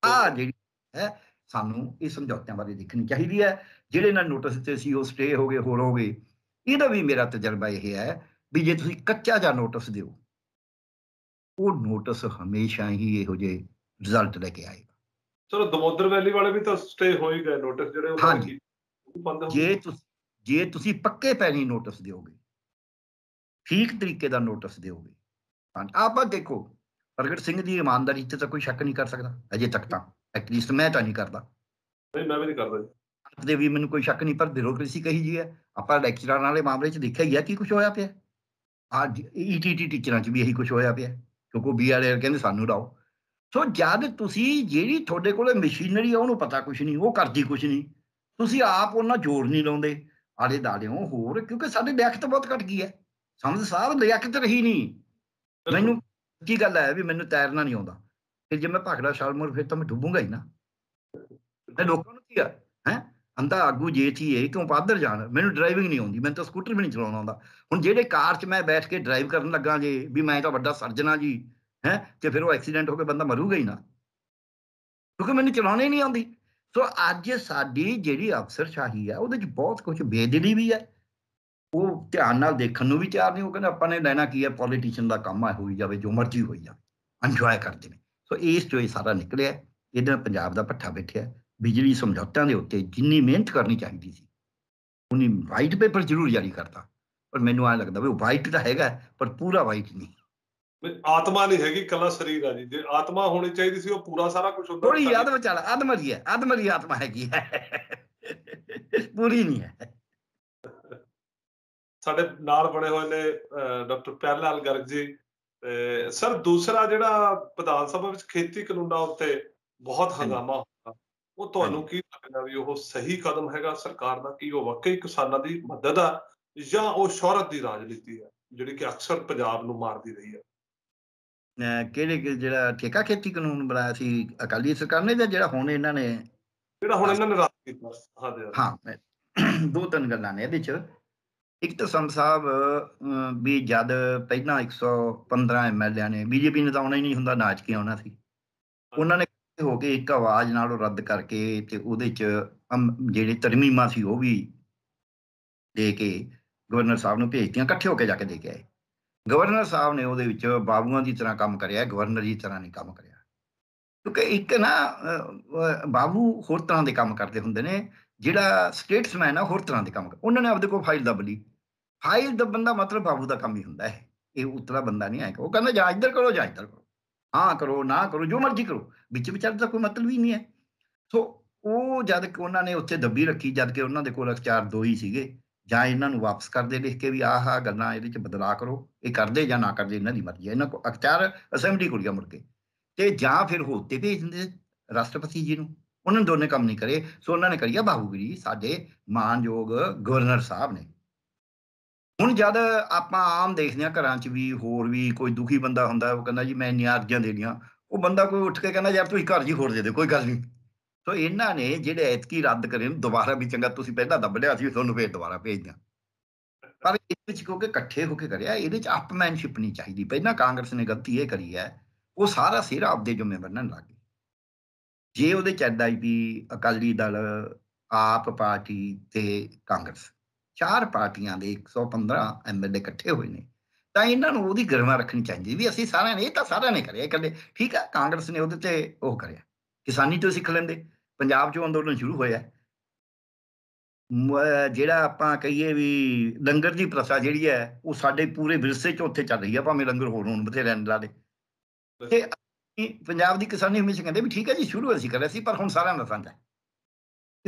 ਆ ਜਿਹੜੀ ਹੈ ਸਾਨੂੰ ਇਹ ਸਮਝੌਤਿਆਂ ਬਾਰੇ ਦੇਖਣੀ ਚਾਹੀਦੀ ਹੈ ਜਿਹੜੇ ਨਾਲ ਨੋਟਿਸ ਤੇ ਸੀ ਉਹ ਸਟੇ ਹੋ ਗਏ ਹੋਰ ਹੋ ਗਏ ਇਹਦਾ ਵੀ ਮੇਰਾ ਤਜਰਬਾ ਇਹ ਹੈ ਵੀ ਜੇ ਤੁਸੀਂ ਕੱਚਾ ਜਾਂ ਨੋਟਿਸ ਦਿਓ ਉਹ ਨੋਟਿਸ ਹਮੇਸ਼ਾ ਹੀ ਇਹੋ ਜਿਹੇ ਰਿਜ਼ਲਟ ਲੈ ਕੇ ਆਏਗਾ ਚਲੋ ਦਮੋਦਰ ਵੈਲੀ ਵਾਲੇ ਵੀ ਤਾਂ ਸਟੇ ਹੋ ਹੀ ਗਏ ਨੋਟਿਸ ਜਿਹੜੇ ਉਹ ਬੰਦ ਜੇ ਤੁਸੀਂ ਜੇ ਤੁਸੀਂ ਪੱਕੇ ਪੈਣੀ ਨੋਟਿਸ ਦਿਓਗੇ ਠੀਕ ਤਰੀਕੇ ਦਾ ਨੋਟਿਸ ਦਿਓਗੇ ਆਪਾਂ ਦੇਖੋ ਪ੍ਰਗਟ ਸਿੰਘ ਦੀ ਇਮਾਨਦਾਰੀ ਤੇ ਤਾਂ ਕੋਈ ਸ਼ੱਕ ਨਹੀਂ ਕਰ ਸਕਦਾ ਅਜੇ ਤੱਕ ਤਾਂ ਐਟਲੀਸਟ ਮੈਂ ਤਾਂ ਨਹੀਂ ਕਰਦਾ ਨਹੀਂ ਮੈਂ ਵੀ ਨਹੀਂ ਕਰਦਾ ਜੀ ਦੇ ਵੀ ਮੈਨੂੰ ਕੋਈ ਸ਼ੱਕ ਨਹੀਂ ਪਰ ਬਿਊਰੋਕ੍ਰੇਸੀ ਕਹੀ ਜੀ ਹੈ ਆਪਾਂ ਲੈਕਚਰਾਂ ਵਾਲੇ ਮਾਮਲੇ 'ਚ ਦੇਖਿਆ ਹੀ ਹੈ ਕਿ ਕੁਝ ਹੋਇਆ ਪਿਆ ਆ ਈਟੀਟੀ e ਟੀਚਰਾਂ 'ਚ ਵੀ ਇਹੀ ਕੁਝ ਹੋਇਆ ਪਿਆ ਕਿਉਂਕਿ ਵਾਲੇ ਕਹਿੰਦੇ ਸਾਨੂੰ ਡਾਓ ਸੋ ਜਦ ਤੁਸੀਂ ਜਿਹੜੀ ਤੁਹਾਡੇ ਕੋਲੇ ਮਸ਼ੀਨਰੀ ਆ ਉਹਨੂੰ ਪਤਾ ਕੁਝ ਨਹੀਂ ਉਹ ਕਰਦੀ ਕੁਝ ਨਹੀਂ ਤੁਸੀਂ ਆਪ ਉਹਨਾਂ ਜ਼ੋਰ ਨਹੀਂ ਲਾਉਂਦੇ ਆਲੇ ਦਾਲਿਓ ਹੋਰ ਕਿਉਂਕਿ ਸਾਡੇ ਤਾਂ ਬਹੁਤ ਘਟ ਗਈ ਹੈ ਸਮਝ ਸਾਹਿਬ ਕਿਤੇ ਰਹੀ ਨਹੀਂ ਮੈਨੂੰ ਕੀ ਗੱਲ ਹੈ ਵੀ ਮੈਨੂੰ ਤੈਰਨਾ ਨਹੀਂ ਆਉਂਦਾ ਫਿਰ ਜੇ ਮੈਂ ਛਾਲ ਸ਼ਾਲਮੋਰ ਫਿਰ ਤਾਂ ਮੈਂ ਡੁੱਬੂਗਾ ਹੀ ਨਾ ਤੇ ਲੋਕਾਂ ਨੂੰ ਕੀ ਆ ਹੈ ਅੰਦਾ ਆਗੂ ਜੇ ਥੀ ਇਹ ਕਿਉਂ ਪਾਦਰ ਜਾਣ ਮੈਨੂੰ ਡਰਾਈਵਿੰਗ ਨਹੀਂ ਆਉਂਦੀ ਮੈਨੂੰ ਤਾਂ ਸਕੂਟਰ ਵੀ ਨਹੀਂ ਚਲਾਉਣਾ ਆਉਂਦਾ ਹੁਣ ਜਿਹੜੇ ਕਾਰ 'ਚ ਮੈਂ ਬੈਠ ਕੇ ਡਰਾਈਵ ਕਰਨ ਲੱਗਾ ਜੇ ਵੀ ਮੈਂ ਤਾਂ ਵੱਡਾ ਸਰਜਣਾ ਜੀ ਹੈ ਤੇ ਫਿਰ ਉਹ ਐਕਸੀਡੈਂਟ ਹੋ ਕੇ ਬੰਦਾ ਮਰੂਗਾ ਹੀ ਨਾ ਕਿਉਂਕਿ ਮੈਨੂੰ ਚਲਾਉਣੀ ਨਹੀਂ ਆਉਂਦੀ ਸੋ ਅੱਜ ਸਾਡੀ ਜਿਹੜੀ ਅਫਸਰ ਸ਼ਾਹੀ ਆ ਉਹਦੇ 'ਚ ਬਹੁਤ ਕੁਝ ਬੇਦਿਲੀ ਵੀ ਹੈ ਉਹ ਧਿਆਨ ਨਾਲ ਦੇਖਣ ਨੂੰ ਵੀ ਤਿਆਰ ਨਹੀਂ ਉਹ ਕਹਿੰਦੇ ਆਪਾਂ ਨੇ ਲੈਣਾ ਕੀ ਹੈ ਪੋਲੀਟੀਸ਼ੀਅਨ ਦਾ ਕੰਮ ਆ ਹੋਈ ਜਾਵੇ ਜੋ ਮਰਜ਼ੀ ਹੋਈ ਜਾਵੇ ਇੰਜੋਏ ਕਰਦੇ ਨੇ ਸੋ ਇਸ ਚੋਂ ਸਾਰਾ ਨਿਕਲਿਆ ਇਹਦੇ ਨਾਲ ਪੰਜਾਬ ਦਾ ਪੱਠਾ ਬੈਠਿਆ ਬਿਜਲੀ ਸਮਝੌਤਿਆਂ ਦੇ ਉੱਤੇ ਜਿੰਨੀ ਮਿਹਨਤ ਕਰਨੀ ਚਾਹੀਦੀ ਸੀ ਉਹਨੇ ਵਾਈਟ ਪੇਪਰ ਜ਼ਰੂਰ ਜਾਰੀ ਕਰਤਾ ਪਰ ਮੈਨੂੰ ਆ ਲੱਗਦਾ ਵੀ ਉਹ ਵਾਈਟ ਤਾਂ ਹੈਗਾ ਪਰ ਪੂਰਾ ਵਾਈਟ ਨਹੀਂ ਆਤਮਾ ਨਹੀਂ ਹੈਗੀ ਕੱਲਾ ਸਰੀਰ ਆ ਜੀ ਜੇ ਆਤਮਾ ਹੋਣੀ ਚਾਹੀਦੀ ਸੀ ਉਹ ਪੂਰਾ ਸਾਰਾ ਕੁਝ ਹੁੰਦਾ ਥੋੜੀ ਯਾਦ ਵਿਚਾਲਾ ਆਤਮਾ ਜੀ ਹੈ ਆਤਮਾ ਦੀ ਆਤਮਾ ਹੈਗੀ ਹੈ ਪੂਰੀ ਨਹੀਂ ਹੈ ਸਾਡੇ ਨਾਲ ਬਣੇ ਹੋਏ ਨੇ ਡਾਕਟਰ ਪਿਆਰਲਾਲ ਗਰਗ ਜੀ ਸਰ ਦੂਸਰਾ ਜਿਹੜਾ ਵਿਧਾਨ ਸਭਾ ਵਿੱਚ ਖੇਤੀ ਕਾਨੂੰਨਾਂ ਉੱਤੇ ਬਹੁਤ ਹੰਗਾਮਾ ਹੋਇਆ ਉਹ ਤੁਹਾਨੂੰ ਕੀ ਲੱਗਦਾ ਵੀ ਉਹ ਸਹੀ ਕਦਮ ਹੈਗਾ ਸਰਕਾਰ ਦਾ ਕੀ ਉਹ ਵਾਕਈ ਕਿਸਾਨਾਂ ਦੀ ਮਦਦ ਆ ਜਾਂ ਉਹ ਸ਼ੌਹਰਤ ਦੀ ਰਾਜਨੀਤੀ ਹੈ ਜਿਹੜੀ ਕਿ ਅਕਸਰ ਪੰਜਾਬ ਨੂੰ ਮਾਰਦੀ ਰਹੀ ਹੈ ਕਿਹੜੇ ਜਿਹੜਾ ਠੇਕਾ ਖੇਤੀ ਕਾਨੂੰਨ ਬਣਾਇਆ ਸੀ ਅਕਾਲੀ ਸਰਕਾਰ ਨੇ ਜਾਂ ਜਿਹੜਾ ਹੁਣ ਇਹਨਾਂ ਨੇ ਜਿਹੜਾ ਹੁਣ ਇਹਨਾਂ ਨੇ ਰਾਜ ਕੀਤਾ ਹਾਂ ਦੋ ਤਿੰਨ ਗੱਲਾਂ ਨੇ ਇਹਦੇ ਚ ਇੱਕ ਤਾਂ ਸੰਤ ਸਾਹਿਬ ਵੀ ਜਦ ਪਹਿਲਾਂ 115 ਐਮਐਲਏ ਨੇ ਬੀਜੇਪੀ ਨੇ ਤਾਂ ਆਉਣਾ ਹੀ ਨਹੀਂ ਹੁੰਦਾ ਨਾਚ ਕੇ ਆਉਣਾ ਸੀ ਉਹਨਾਂ ਨੇ ਹੋ ਕੇ ਇੱਕ ਆਵਾਜ਼ ਨਾਲ ਰੱਦ ਕਰਕੇ ਤੇ ਉਹਦੇ ਚ ਜਿਹੜੇ ਤਰਮੀਮਾਂ ਸੀ ਉਹ ਵੀ ਦੇ ਕੇ ਗਵਰਨਰ ਸਾਹਿਬ ਨੂੰ ਭੇਜਤੀਆਂ ਇਕੱਠੇ ਹੋ ਕੇ ਜਾ ਕੇ ਦੇ ਕੇ ਆਏ ਗਵਰਨਰ ਸਾਹਿਬ ਨੇ ਉਹਦੇ ਵਿੱਚ ਬਾਬੂਆਂ ਦੀ ਤਰ੍ਹਾਂ ਕੰਮ ਕਰਿਆ ਗਵਰਨਰ ਦੀ ਤਰ੍ਹਾਂ ਨਹੀਂ ਕੰਮ ਕਰਿਆ ਕਿਉਂਕਿ ਇੱਕ ਨਾ ਬਾਬੂ ਹੋਰ ਤਰ੍ਹਾਂ ਦੇ ਕੰਮ ਕਰਦੇ ਹੁੰਦੇ ਨੇ ਜਿਹੜਾ ਸਟੇਟਸਮੈਨ ਆ ਹੋਰ ਤਰ੍ਹਾਂ ਦੇ ਕੰਮ ਉਹਨਾਂ ਨੇ ਆਪਦੇ ਕੋਲ ਫਾਈਲ ਦਬਲੀ ਲਈ ਫਾਈਲ ਦਾ ਬੰਦਾ ਮਤਲਬ ਬਾਬੂ ਦਾ ਕੰਮ ਹੀ ਹੁੰਦਾ ਹੈ ਇਹ ਉਤਲਾ ਬੰਦਾ ਨਹੀਂ ਆਏਗਾ ਉਹ ਕਹਿੰਦਾ ਜਾ ਇੱਧਰ ਕਰੋ ਜਾ ਇੱਧਰ ਕਰੋ ਹਾਂ ਕਰੋ ਨਾ ਕਰੋ ਜੋ ਮਰਜ਼ੀ ਕਰੋ ਵਿੱਚ ਵਿਚਾਰ ਦਾ ਕੋਈ ਮਤਲਬ ਹੀ ਨਹੀਂ ਹੈ ਸੋ ਉਹ ਜਦ ਕਿ ਉਹਨਾਂ ਨੇ ਉੱਥੇ ਦੱਬੀ ਰੱਖੀ ਜਦ ਕਿ ਉਹਨਾਂ ਦੇ ਕੋਲ ਅਖਚਾਰ ਦੋ ਹੀ ਸੀਗੇ ਜਾਂ ਇਹਨਾਂ ਨੂੰ ਵਾਪਸ ਕਰਦੇ ਲਿਖ ਕੇ ਵੀ ਆਹ ਗੱਲਾਂ ਇਹਦੇ ਚ ਬਦਲਾ ਕਰੋ ਇਹ ਕਰਦੇ ਜਾਂ ਨਾ ਕਰਦੇ ਇਹਨਾਂ ਦੀ ਮਰਜ਼ੀ ਹੈ ਇਹਨਾਂ ਕੋ ਅਖਤਿਆਰ ਅਸੈਂਬਲੀ ਕੋਲ ਗਿਆ ਮੁੜ ਕੇ ਤੇ ਜਾਂ ਫਿਰ ਹੋਤੇ ਭੇਜ ਦਿੰਦੇ ਰਾਸ਼ਟਰਪਤੀ ਜੀ ਨੂੰ ਉਹਨਾਂ ਦੋਨੇ ਕੰਮ ਨਹੀਂ ਕਰੇ ਸੋ ਉਹਨਾਂ ਨੇ ਕਰੀਆ ਬਾਹੂਗਰੀ ਸਾਡੇ ਮਾਨਯੋਗ ਗਵਰਨਰ ਸਾਹਿਬ ਨੇ ਹੁਣ ਜਦ ਆਪਾਂ ਆਮ ਦੇਖਦੇ ਆ ਘਰਾਂ 'ਚ ਵੀ ਹੋਰ ਵੀ ਕੋਈ ਦੁਖੀ ਬੰਦਾ ਹੁੰਦਾ ਉਹ ਕਹਿੰਦਾ ਜੀ ਮੈਂ ਇੰਨੀਆਂ ਅਰਜ਼ੀਆਂ ਦੇਣੀਆਂ ਉਹ ਬੰਦਾ ਕੋਈ ਉੱਠ ਕੇ ਕਹਿੰਦਾ ਯਾਰ ਤੁਸੀਂ ਘਰ ਜੀ ਹੋਰ ਦੇ ਦੇ ਕੋਈ ਗੱਲ ਨਹੀਂ ਸੋ ਇਹਨਾਂ ਨੇ ਜਿਹੜੇ ਐਤਕੀ ਰੱਦ ਕਰੇ ਨੂੰ ਦੁਬਾਰਾ ਵੀ ਚੰਗਾ ਤੁਸੀਂ ਪਹਿਲਾਂ ਦੱਬ ਲਿਆ ਸੀ ਤੁਹਾਨੂੰ ਫੇਰ ਦੁਬਾਰਾ ਭੇਜ ਪਰ ਇਹ ਵਿੱਚ ਕਿਉਂਕਿ ਇਕੱਠੇ ਹੋ ਕੇ ਕਰਿਆ ਇਹਦੇ 'ਚ ਅਪਮੈਨਸ਼ਿਪ ਨਹੀਂ ਚਾਹੀਦੀ ਪਹਿਲਾਂ ਕਾਂਗਰਸ ਨੇ ਗਲਤੀ ਇਹ ਕਰੀ ਹੈ ਉਹ ਸਾਰਾ ਸਿਰ ਆਪਦੇ ਜੁਮੇ ਬੰਨਣ ਲੱਗ ਗਈ ਜੇ ਉਹਦੇ ਚ ਐਡਾ ਵੀ ਅਕਾਲੀ ਦਲ ਆਪ ਪਾਰਟੀ ਤੇ ਕਾਂਗਰਸ ਚਾਰ ਪਾਰਟੀਆਂ ਦੇ 115 ਐਮਐਲਏ ਇਕੱਠੇ ਹੋਏ ਨੇ ਤਾਂ ਇਹਨਾਂ ਨੂੰ ਉਹਦੀ ਗਰਮਾ ਰੱਖਣੀ ਚਾਹੀਦੀ ਵੀ ਅਸੀਂ ਸਾਰਿਆਂ ਨੇ ਇਹ ਤਾਂ ਸਾਰਿਆਂ ਨੇ ਕਰਿਆ ਇਕੱਲੇ ਠੀਕ ਆ ਕਾਂਗਰਸ ਨੇ ਉਹਦੇ ਤੇ ਉਹ ਕਰਿਆ ਕਿਸਾਨੀ ਤੋਂ ਸਿੱਖ ਲੈਂਦੇ ਪੰਜਾਬ 'ਚ ਅੰਦੋਲਨ ਸ਼ੁਰੂ ਹੋਇਆ ਜਿਹੜਾ ਆਪਾਂ ਕਹੀਏ ਵੀ ਲੰਗਰ ਦੀ ਪ੍ਰਸਾ ਜਿਹੜੀ ਹੈ ਉਹ ਸਾਡੇ ਪੂਰੇ ਵਿਰਸੇ 'ਚ ਉੱਥੇ ਚੱਲ ਰਹੀ ਆ ਭਾਵੇਂ ਲੰਗਰ ਹੋਰ ਹੁਣ ਬਥੇਰੇ ਲਾ ਦੇ ਤੇ ਪੰਜਾਬ ਦੀ ਕਿਸਾਨੀ ਹਮੇਸ਼ਾ ਕਹਿੰਦੇ ਵੀ ਠੀਕ ਹੈ ਜੀ ਸ਼ੁਰੂ ਅਸੀਂ ਕਰਿਆ ਸੀ ਪਰ ਹੁਣ ਸਾਰਿਆਂ ਦਾ ਸਾਂਝਾ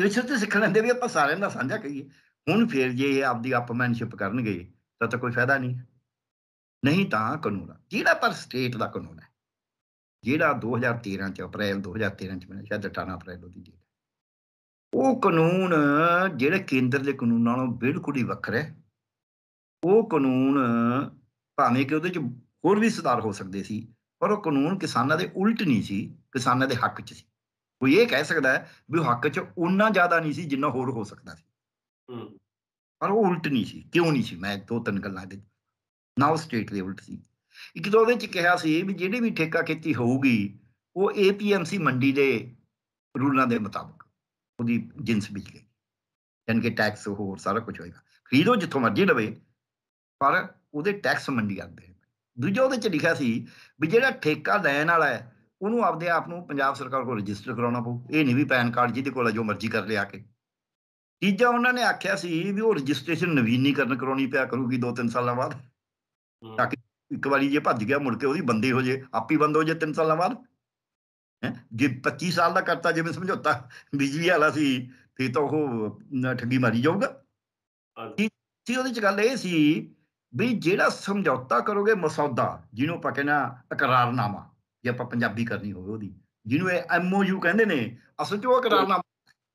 ਇਹ ਤੇ ਸਿੱਖ ਲੈਂਦੇ ਵੀ ਆਪਾਂ ਸਾਰਿਆਂ ਦਾ ਸਾਂਝਾ ਕਹੀਏ ਹੁਣ ਫਿਰ ਜੇ ਇਹ ਆਪਦੀ ਅਪਮੈਨਸ਼ਿਪ ਕਰਨਗੇ ਤਾਂ ਤਾਂ ਕੋਈ ਫਾਇਦਾ ਨਹੀਂ ਨਹੀਂ ਤਾਂ ਕਾਨੂੰਨ ਜਿਹੜਾ ਪਰ ਸਟੇਟ ਦਾ ਕਾਨੂੰਨ ਹੈ ਜਿਹੜਾ 2013 ਚ ਅਪ੍ਰੈਲ 2013 ਚ ਮੈਨੂੰ ਸ਼ਾਇਦ 18 ਅਪ੍ਰੈਲ ਉਹਦੀ ਡੇਟ ਉਹ ਕਾਨੂੰਨ ਜਿਹੜੇ ਕੇਂਦਰ ਦੇ ਕਾਨੂੰਨ ਨਾਲੋਂ ਬਿਲਕੁਲ ਹੀ ਵੱਖਰਾ ਹੈ ਉਹ ਕਾਨੂੰਨ ਭਾਵੇਂ ਕਿ ਉਹਦੇ ਚ ਹੋਰ ਵੀ ਸੁਧਾਰ ਹੋ ਸਕਦੇ ਸੀ ਪਰ ਉਹ ਕਾਨੂੰਨ ਕਿਸਾਨਾਂ ਦੇ ਉਲਟ ਨਹੀਂ ਸੀ ਕਿਸਾਨਾਂ ਦੇ ਹੱਕ 'ਚ ਸੀ ਕੋਈ ਇਹ ਕਹਿ ਸਕਦਾ ਹੈ ਵੀ ਹੱਕ 'ਚ ਉਹਨਾਂ ਜ਼ਿਆਦਾ ਨਹੀਂ ਸੀ ਜਿੰਨਾ ਹੋਰ ਹੋ ਸਕਦਾ ਸੀ ਪਰ ਉਹ ਉਲਟ ਨਹੀਂ ਸੀ ਕਿਉਂ ਨਹੀਂ ਸੀ ਮੈਂ ਦੋ ਤਿੰਨ ਗੱਲਾਂ ਦੇ ਨਾ ਸਟੇਟ ਦੇ ਉਲਟ ਸੀ ਇੱਕ ਤਾਂ ਉਹਦੇ ਚ ਕਿਹਾ ਸੀ ਵੀ ਜਿਹੜੀ ਵੀ ਠੇਕਾ ਖੇਤੀ ਹੋਊਗੀ ਉਹ ਏਪੀਐਮਸੀ ਮੰਡੀ ਦੇ ਰੂਲਾਂ ਦੇ ਮੁਤਾਬਕ ਉਹਦੀ ਜਿੰਸ ਵਿੱਚ ਗਈ ਯਾਨੀ ਕਿ ਟੈਕਸ ਹੋਰ ਸਾਰਾ ਕੁਝ ਹੋਏਗਾ ਖਰੀਦੋ ਜਿੱਥੋਂ ਮਰਜ਼ੀ ਲਵੇ ਪਰ ਉਹਦੇ ਟੈਕਸ ਮੰਡੀ ਆਉਂਦੇ ਦੂਜਾ ਉਹਦੇ ਚ ਲਿਖਿਆ ਸੀ ਵੀ ਜਿਹੜਾ ਠੇਕਾ ਲੈਣ ਵਾਲਾ ਹੈ ਉਹਨੂੰ ਆਪਦੇ ਆਪ ਨੂੰ ਪੰਜਾਬ ਸਰਕਾਰ ਕੋਲ ਰਜਿਸਟਰ ਕਰਾਉਣਾ ਪਊ ਇਹ ਨਹੀਂ ਵੀ ਪੈਨ ਕਾਰਡ ਜਿਹਦੇ ਕੋਲ ਜੋ ਮਰਜ਼ੀ ਕਰ ਲਿਆ ਕੇ ਤੀਜਾ ਉਹਨਾਂ ਨੇ ਆਖਿਆ ਸੀ ਵੀ ਉਹ ਰਜਿਸਟ੍ਰੇਸ਼ਨ ਨਵੀਨੀਕਰਨ ਕਰਾਉਣੀ ਪਿਆ ਕਰੂਗੀ 2-3 ਸਾਲਾਂ ਬਾਅਦ ਤਾਂ ਕਿ ਇੱਕ ਵਾਰੀ ਜੇ ਭੱਜ ਗਿਆ ਮੁੜ ਕੇ ਉਹਦੀ ਬੰਦੀ ਹੋ ਜੇ ਆਪੀ ਬੰਦ ਹੋ ਜੇ 3 ਸਾਲਾਂ ਬਾਅਦ ਜੇ 25 ਸਾਲ ਦਾ ਕਰਤਾ ਜਿਵੇਂ ਸਮਝੌਤਾ ਬਿਜਲੀ ਵਾਲਾ ਸੀ ਫੇ ਤਾਂ ਉਹ ਠੱਗੀ ਮਾਰੀ ਜਾਊਗਾ ਸੀ ਉਹਦੀ ਚ ਗੱਲ ਇਹ ਸੀ ਵੀ ਜਿਹੜਾ ਸਮਝੌਤਾ ਕਰੋਗੇ ਮਸੌਦਾ ਜਿਹਨੂੰ ਆਪਾਂ ਕਹਿੰਦਾ ਇਕਰਾਰਨਾਮਾ ਜੇ ਆਪਾਂ ਪੰਜਾਬੀ ਕਰਨੀ ਹੋਵੇ ਉਹਦੀ ਜਿਹਨੂੰ ਇਹ ਐਮਓਯੂ ਕਹਿੰਦੇ ਨੇ ਅਸਲ 'ਚ ਉਹ ਇਕਰਾਰਨਾਮਾ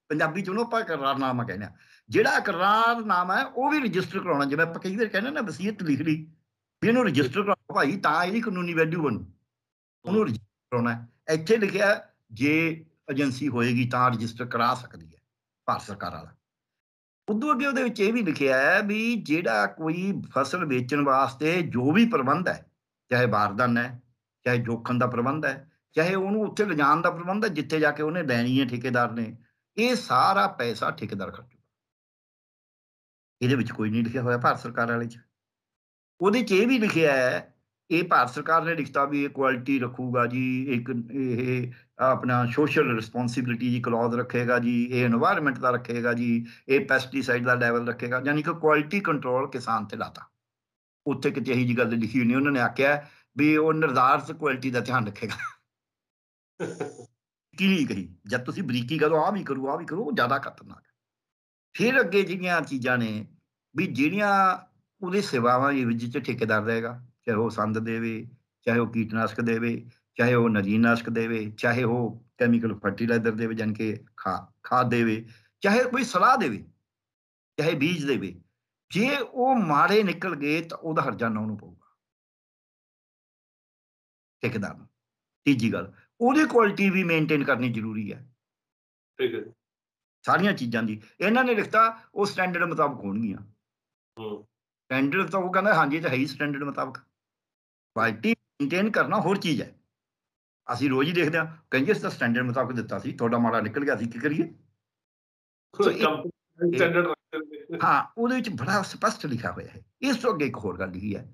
ਪੰਜਾਬੀ ਚ ਉਹਨੂੰ ਆਪਾਂ ਕਰਾਰਨਾਮਾ ਕਹਿੰਦੇ ਆ ਜਿਹੜਾ ਇਕਰਾਰਨਾਮਾ ਹੈ ਉਹ ਵੀ ਰਜਿਸਟਰ ਕਰਾਉਣਾ ਜਿਵੇਂ ਆਪਾਂ ਕਈ ਵਾਰ ਕਹਿੰਦੇ ਨਾ ਵਸੀਅਤ ਲਿਖ ਲਈ ਵੀ ਇਹਨੂੰ ਰਜਿਸਟਰ ਕਰਾਓ ਭਾਈ ਤਾਂ ਇਹਦੀ ਕਾਨੂੰਨੀ ਵੈਲਿਊ ਬਣੂ ਉਹਨੂੰ ਰਜਿਸਟਰ ਕਰਾਉਣਾ ਇੱਥੇ ਲਿਖਿਆ ਜੇ ਏਜੰਸੀ ਹੋਏਗੀ ਤਾਂ ਰਜਿਸਟਰ ਕਰਾ ਸਕਦੀ ਹੈ ਭਾਰਤ ਸਰਕਾਰ ਵਾਲਾ ਉਦੋਂ ਅੱਗੇ ਉਹਦੇ ਵਿੱਚ ਇਹ ਵੀ ਲਿਖਿਆ ਹੈ ਵੀ ਜਿਹੜਾ ਕੋਈ ਫਸਲ ਵੇਚਣ ਵਾਸਤੇ ਜੋ ਵੀ ਪ੍ਰਬੰਧ ਹੈ ਚਾਹੇ ਵਾਰਦਾਨ ਹੈ ਚਾਹੇ ਜੋਖਮ ਦਾ ਪ੍ਰਬੰਧ ਹੈ ਚਾਹੇ ਉਹਨੂੰ ਉੱਥੇ ਲਿਜਾਣ ਦਾ ਪ੍ਰਬੰਧ ਹੈ ਜਿੱਥੇ ਜਾ ਕੇ ਉਹਨੇ ਲੈਣੀ ਹੈ ਠੇਕੇਦਾਰ ਨੇ ਇਹ ਸਾਰਾ ਪੈਸਾ ਠੇਕੇਦਾਰ ਖਰਚੂਗਾ ਇਹਦੇ ਵਿੱਚ ਕੋਈ ਨਹੀਂ ਲਿਖਿਆ ਹੋਇਆ ਭਾਰਤ ਸਰਕਾਰ ਵਾਲੇ 'ਚ ਉਹਦੇ 'ਚ ਇਹ ਵੀ ਲਿਖਿਆ ਹੈ ਇਹ ਭਾਰਤ ਸਰਕਾਰ ਨੇ ਲਿਖਤਾ ਵੀ ਇਹ ਕੁਆਲਿਟੀ ਰੱਖੂਗਾ ਜੀ ਇੱਕ ਇਹ ਆਪਣਾ ਸੋਸ਼ਲ ਰਿਸਪੌਂਸਿਬਿਲਟੀ ਦੀ ਕਲੌਜ਼ ਰੱਖੇਗਾ ਜੀ ਇਹ এনवायरमेंट ਦਾ ਰੱਖੇਗਾ ਜੀ ਇਹ ਪੈਸਟੀਸਾਈਡ ਦਾ ਲੈਵਲ ਰੱਖੇਗਾ ਯਾਨੀ ਕਿ ਕੁਆਲਿਟੀ ਕੰਟਰੋਲ ਕਿਸਾਨ ਤੇ ਲਾਤਾ ਉੱਥੇ ਕਿਤੇ ਇਹੀ ਜੀ ਗੱਲ ਲਿਖੀ ਹੋਣੀ ਉਹਨਾਂ ਨੇ ਆਖਿਆ ਵੀ ਉਹ ਨਿਰਧਾਰਤ ਕੁਆਲਿਟੀ ਦਾ ਧਿਆਨ ਰੱਖੇਗਾ ਕੀੜੀ ਕਹੀ ਜਦ ਤੁਸੀਂ ਬਰੀਕੀ ਕਰੋ ਆ ਵੀ ਕਰੋ ਆ ਵੀ ਕਰੋ ਉਹ ਜ਼ਿਆਦਾ ਖਤਰਨਾਕ ਹੈ ਫਿਰ ਅੱਗੇ ਜਿਹੜੀਆਂ ਚੀਜ਼ਾਂ ਨੇ ਵੀ ਜਿਹੜੀਆਂ ਉਹਦੇ ਸੇਵਾਵਾਂ ਦੇ ਵਿੱਚ ਠੇਕੇਦਾਰ ਰਹੇਗਾ ਚਾਹੇ ਉਹ ਸੰਦ ਦੇਵੇ ਚਾਹੇ ਉਹ ਕੀਟਨਾਸ਼ਕ ਦੇਵੇ ਚਾਹੇ ਉਹ ਨਦੀਨਾਸ਼ਕ ਦੇਵੇ ਚਾਹੇ ਉਹ ਕੈਮੀਕਲ ਫਰਟੀਲਾਈਜ਼ਰ ਦੇਵੇ ਜਾਨ ਕੇ ਖਾਦ ਦੇਵੇ ਚਾਹੇ ਕੋਈ ਸਲਾਹ ਦੇਵੇ ਚਾਹੇ ਬੀਜ ਦੇਵੇ ਜੇ ਉਹ ਮਾਰੇ ਨਿਕਲ ਗਏ ਤਾਂ ਉਹਦਾ ਹਰਜਾਨਾ ਉਹਨੂੰ ਪਊਗਾ ਠੇਕੇਦਾਰ ਤੀਜੀ ਗੱਲ ਉਹਦੀ ਕੁਆਲਿਟੀ ਵੀ ਮੇਨਟੇਨ ਕਰਨੀ ਜ਼ਰੂਰੀ ਹੈ ਠੀਕ ਹੈ ਸਾਰੀਆਂ ਚੀਜ਼ਾਂ ਦੀ ਇਹਨਾਂ ਨੇ ਲਿਖਤਾ ਉਹ ਸਟੈਂਡਰਡ ਮੁਤਾਬਕ ਹੋਣਗੀਆਂ ਹੂੰ ਸਟੈਂਡਰਡ ਤਾਂ ਉਹ ਕਹਿੰਦਾ ਹਾਂਜੀ ਤਾਂ ਹੈ ਹੀ ਸਟੈਂਡਰਡ ਮੁਤਾਬਕ ਕੁਆਲਿਟੀ ਮੇਨਟੇਨ ਕਰਨਾ ਹੋਰ ਚੀਜ਼ ਹੈ ਅਸੀਂ ਰੋਜ਼ ਹੀ ਦੇਖਦੇ ਹਾਂ ਕਹਿੰਦੇ ਇਸ ਦਾ ਸਟੈਂਡਰਡ ਮੁਤਾਬਕ ਦਿੱਤਾ ਸੀ ਤੁਹਾਡਾ ਮਾੜਾ ਨਿਕਲ ਗਿਆ ਸੀ ਕੀ ਕਰੀਏ ਸਟੈਂਡਰਡ ਹਾਂ ਉਹਦੇ ਵਿੱਚ ਬੜਾ ਸਪਸ਼ਟ ਲਿਖਿਆ ਹੋਇਆ ਹੈ ਇਸ ਤੋਂ ਅੱਗੇ ਇੱਕ ਹੋਰ ਗੱਲ ਲਿਖੀ ਹੈ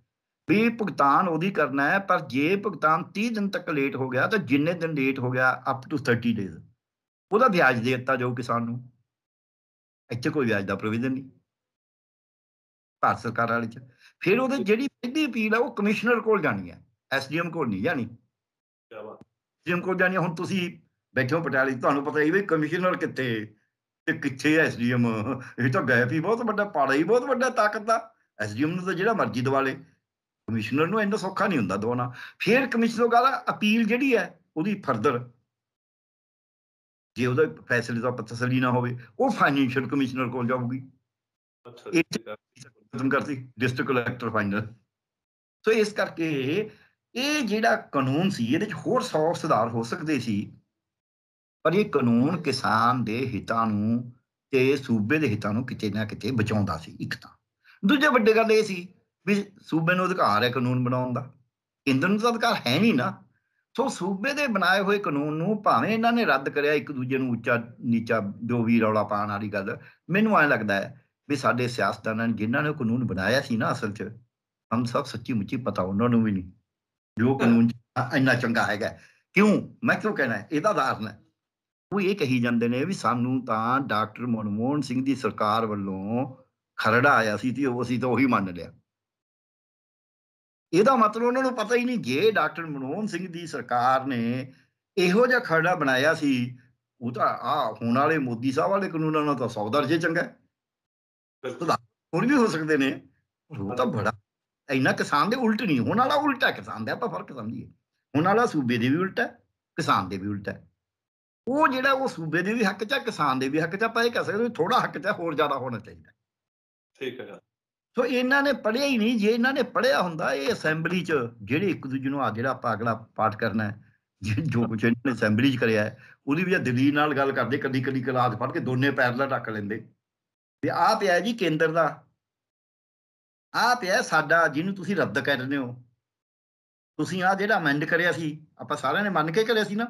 ਵੀ ਭੁਗਤਾਨ ਉਹਦੀ ਕਰਨਾ ਹੈ ਪਰ ਜੇ ਭੁਗਤਾਨ 30 ਦਿਨ ਤੱਕ ਲੇਟ ਹੋ ਗਿਆ ਤਾਂ ਜਿੰਨੇ ਦਿਨ ਲੇਟ ਹੋ ਗਿਆ ਅਪ ਟੂ 30 ਡੇਜ਼ ਉਹਦਾ ਵਿਆਜ ਦੇ ਦਿੱਤਾ ਜਾਊ ਕਿਸਾਨ ਨੂੰ ਇੱਥੇ ਕੋਈ ਵਿਆਜ ਦਾ ਪ੍ਰੋਵੀਜ਼ਨ ਨਹੀਂ ਭਾਰਤ ਸਰਕਾਰ ਵਾਲੇ ਚ ਫਿਰ ਉਹਦੇ ਜਿਹੜੀ ਪਹਿਲੀ ਅਪੀਲ ਆ ਉਹ ਕਮਿਸ਼ਨਰ ਕੋਲ ਜਾਣੀ ਹੈ ਐਸਡੀਐਮ ਕੋਲ ਨਹੀਂ ਜਾਣੀ ਕੀ ਬਾਤ ਜੀਐਮ ਕੋਲ ਜਾਣੀ ਹੁਣ ਤੁਸੀਂ ਬੈਠੋ ਪਟਿਆਲੇ ਤੁਹਾਨੂੰ ਪਤਾ ਹੀ ਵੀ ਕਮਿਸ਼ਨਰ ਕਿੱਥੇ ਤੇ ਕਿੱਥੇ ਐਸਡੀਐਮ ਇਹ ਤਾਂ ਗੈਪ ਹੀ ਬਹੁਤ ਵੱਡਾ ਪਾੜਾ ਹੀ ਬਹੁਤ ਵੱਡਾ ਤਾਕਤ ਦਾ ਐਸਡੀਐਮ ਨੂੰ ਤਾਂ ਜਿਹੜਾ ਮਰਜ਼ੀ ਲੇ ਕਮਿਸ਼ਨਰ ਨੂੰ ਇੰਨਾ ਸੌਖਾ ਨਹੀਂ ਹੁੰਦਾ ਦਵਾਉਣਾ ਫਿਰ ਕਮਿਸ਼ਨਰ ਕੋਲ ਅਪੀਲ ਜਿਹੜੀ ਹੈ ਉਹਦੀ ਫਰਦਰ ਜੇ ਉਹਦਾ ਫੈਸਲੇ ਦਾ ਤਸੱਲੀ ਨਾ ਹੋਵੇ ਉਹ ਫਾਈਨੈਂਸ਼ੀਅਲ ਕਮਿਸ਼ਨਰ ਕੋਲ ਜਾਊਗੀ ਖਤਮ ਕਰਤੀ ਡਿਸਟ੍ਰਿਕਟ ਕਲੈਕਟਰ ਫਾਈਨਲ ਸੋ ਇਸ ਕਰਕੇ ਇਹ ਜਿਹੜਾ ਕਾਨੂੰਨ ਸੀ ਇਹਦੇ ਵਿੱਚ ਹੋਰ 100 ਸੁਧਾਰ ਹੋ ਸਕਦੇ ਸੀ ਪਰ ਇਹ ਕਾਨੂੰਨ ਕਿਸਾਨ ਦੇ ਹਿੱਤਾਂ ਨੂੰ ਤੇ ਸੂਬੇ ਦੇ ਹਿੱਤਾਂ ਨੂੰ ਕਿਤੇ ਨਾ ਕਿਤੇ ਬਚਾਉਂਦਾ ਸੀ ਇੱਕ ਤਾਂ ਦੂਜੇ ਵੱਡੇ ਗੱਲ ਇਹ ਸੀ ਵੀ ਸੂਬੇ ਨੂੰ ਅਧਿਕਾਰ ਹੈ ਕਾਨੂੰਨ ਬਣਾਉਣ ਦਾ ਕੇਂਦਰ ਨੂੰ ਤਾਂ ਅਧਿਕਾਰ ਹੈ ਨਹੀਂ ਨਾ ਸੋ ਸੂਬੇ ਦੇ ਬਣਾਏ ਹੋਏ ਕਾਨੂੰਨ ਨੂੰ ਭਾਵੇਂ ਇਹਨਾਂ ਨੇ ਰੱਦ ਕਰਿਆ ਇੱਕ ਦੂਜੇ ਨੂੰ ਉੱਚਾ ਨੀਚਾ ਜੋ ਵੀ ਰੌਲਾ ਪਾਉਣ ਵਾਲੀ ਗੱਲ ਮੈਨੂੰ ਐਂ ਲੱਗਦਾ ਹੈ ਵੀ ਸਾਡੇ ਸਿਆਸਤਦਾਨਾਂ ਨੇ ਜਿਨ੍ਹਾਂ ਨੇ ਕਾਨੂੰਨ ਬਣਾਇਆ ਸੀ ਨਾ ਅਸਲ 'ਚ ਹਮ ਸਭ ਸੱਚੀ ਮੁੱਚੀ ਪਤਾ ਉਹਨਾਂ ਨੂੰ ਵੀ ਨਹੀਂ ਜੋ ਕਾਨੂੰਨ ਇੰਨਾ ਚੰਗਾ ਹੈਗਾ ਕਿਉਂ ਮੈਂ ਕਿਉਂ ਕਹਿਣਾ ਇਹਦਾ ਉਦਾਹਰਨ ਹੈ ਉਹ ਇਹ ਕਹੀ ਜਾਂਦੇ ਨੇ ਵੀ ਸਾਨੂੰ ਤਾਂ ਡਾਕਟਰ ਮਨਮੋਹਨ ਸਿੰਘ ਦੀ ਸਰਕਾਰ ਵੱਲੋਂ ਖਰੜਾ ਆਇਆ ਸੀ ਤੇ ਉਹ ਅਸੀਂ ਤਾਂ ਉਹੀ ਮੰਨ ਲਿਆ ਇਹਦਾ ਮਤਲਬ ਉਹਨਾਂ ਨੂੰ ਪਤਾ ਹੀ ਨਹੀਂ ਜੇ ਡਾਕਟਰ ਮਨੋਹਨ ਸਿੰਘ ਦੀ ਸਰਕਾਰ ਨੇ ਇਹੋ ਜਿਹਾ ਖਰੜਾ ਬਣਾਇਆ ਸੀ ਉਹ ਤਾਂ ਆ ਹੁਣ ਵਾਲੇ ਮੋਦੀ ਸਾਹਿਬ ਵਾਲੇ ਕਾਨੂੰਨਾਂ ਨਾਲ ਤਾਂ ਸੌਦਰ ਜੇ ਚੰਗਾ ਬਿਲਕੁਲ ਹੁਣ ਵੀ ਹੋ ਸਕਦੇ ਨੇ ਉਹ ਤਾਂ ਬੜਾ ਇੰਨਾ ਕਿਸਾਨ ਦੇ ਉਲਟ ਨਹੀਂ ਹੁਣ ਵਾਲਾ ਉਲਟਾ ਕਿਸਾਨ ਦਾ ਆਪਾਂ ਫਰਕ ਸਮਝੀਏ ਹੁਣ ਵਾਲਾ ਸੂਬੇ ਦੇ ਵੀ ਉਲਟਾ ਕਿਸਾਨ ਦੇ ਵੀ ਉਲਟਾ ਉਹ ਜਿਹੜਾ ਉਹ ਸੂਬੇ ਦੇ ਵੀ ਹੱਕ ਚ ਕਿਸਾਨ ਦੇ ਵੀ ਹੱਕ ਚ ਆਪਾਂ ਇਹ ਕਹਿ ਸਕਦੇ ਥੋੜਾ ਹੱਕ ਚ ਹੋਰ ਜ਼ਿਆਦਾ ਹੋਣਾ ਚਾਹੀਦਾ ਠੀਕ ਹੈ ਜੀ ਸੋ ਇਹਨਾਂ ਨੇ ਪੜਿਆ ਹੀ ਨਹੀਂ ਜੇ ਇਹਨਾਂ ਨੇ ਪੜਿਆ ਹੁੰਦਾ ਇਹ ਅਸੈਂਬਲੀ 'ਚ ਜਿਹੜੇ ਇੱਕ ਦੂਜੇ ਨੂੰ ਆ ਜਿਹੜਾ ਆਪਾਂ ਅਗਲਾ ਪਾਠ ਕਰਨਾ ਹੈ ਜੋ ਕੁਝ ਇਹਨਾਂ ਨੇ ਅਸੈਂਬਲੀ 'ਚ ਕਰਿਆ ਉਹਦੀ ਵੀ ਦਿੱਲੀ ਨਾਲ ਗੱਲ ਕਰਦੇ ਕਦੀ ਕਦੀ ਕਲਾਸ ਫੜ ਕੇ ਦੋਨੇ ਪੈਰਲਲ ਟੱਕ ਲੈਂਦੇ ਤੇ ਆ ਪਿਆ ਜੀ ਕੇਂਦਰ ਦਾ ਆ ਪਿਆ ਸਾਡਾ ਜਿਹਨੂੰ ਤੁਸੀਂ ਰੱਦ ਕਰ ਰਹੇ ਹੋ ਤੁਸੀਂ ਆ ਜਿਹੜਾ ਅਮੈਂਡ ਕਰਿਆ ਸੀ ਆਪਾਂ ਸਾਰਿਆਂ ਨੇ ਮੰਨ ਕੇ ਕਰਿਆ ਸੀ ਨਾ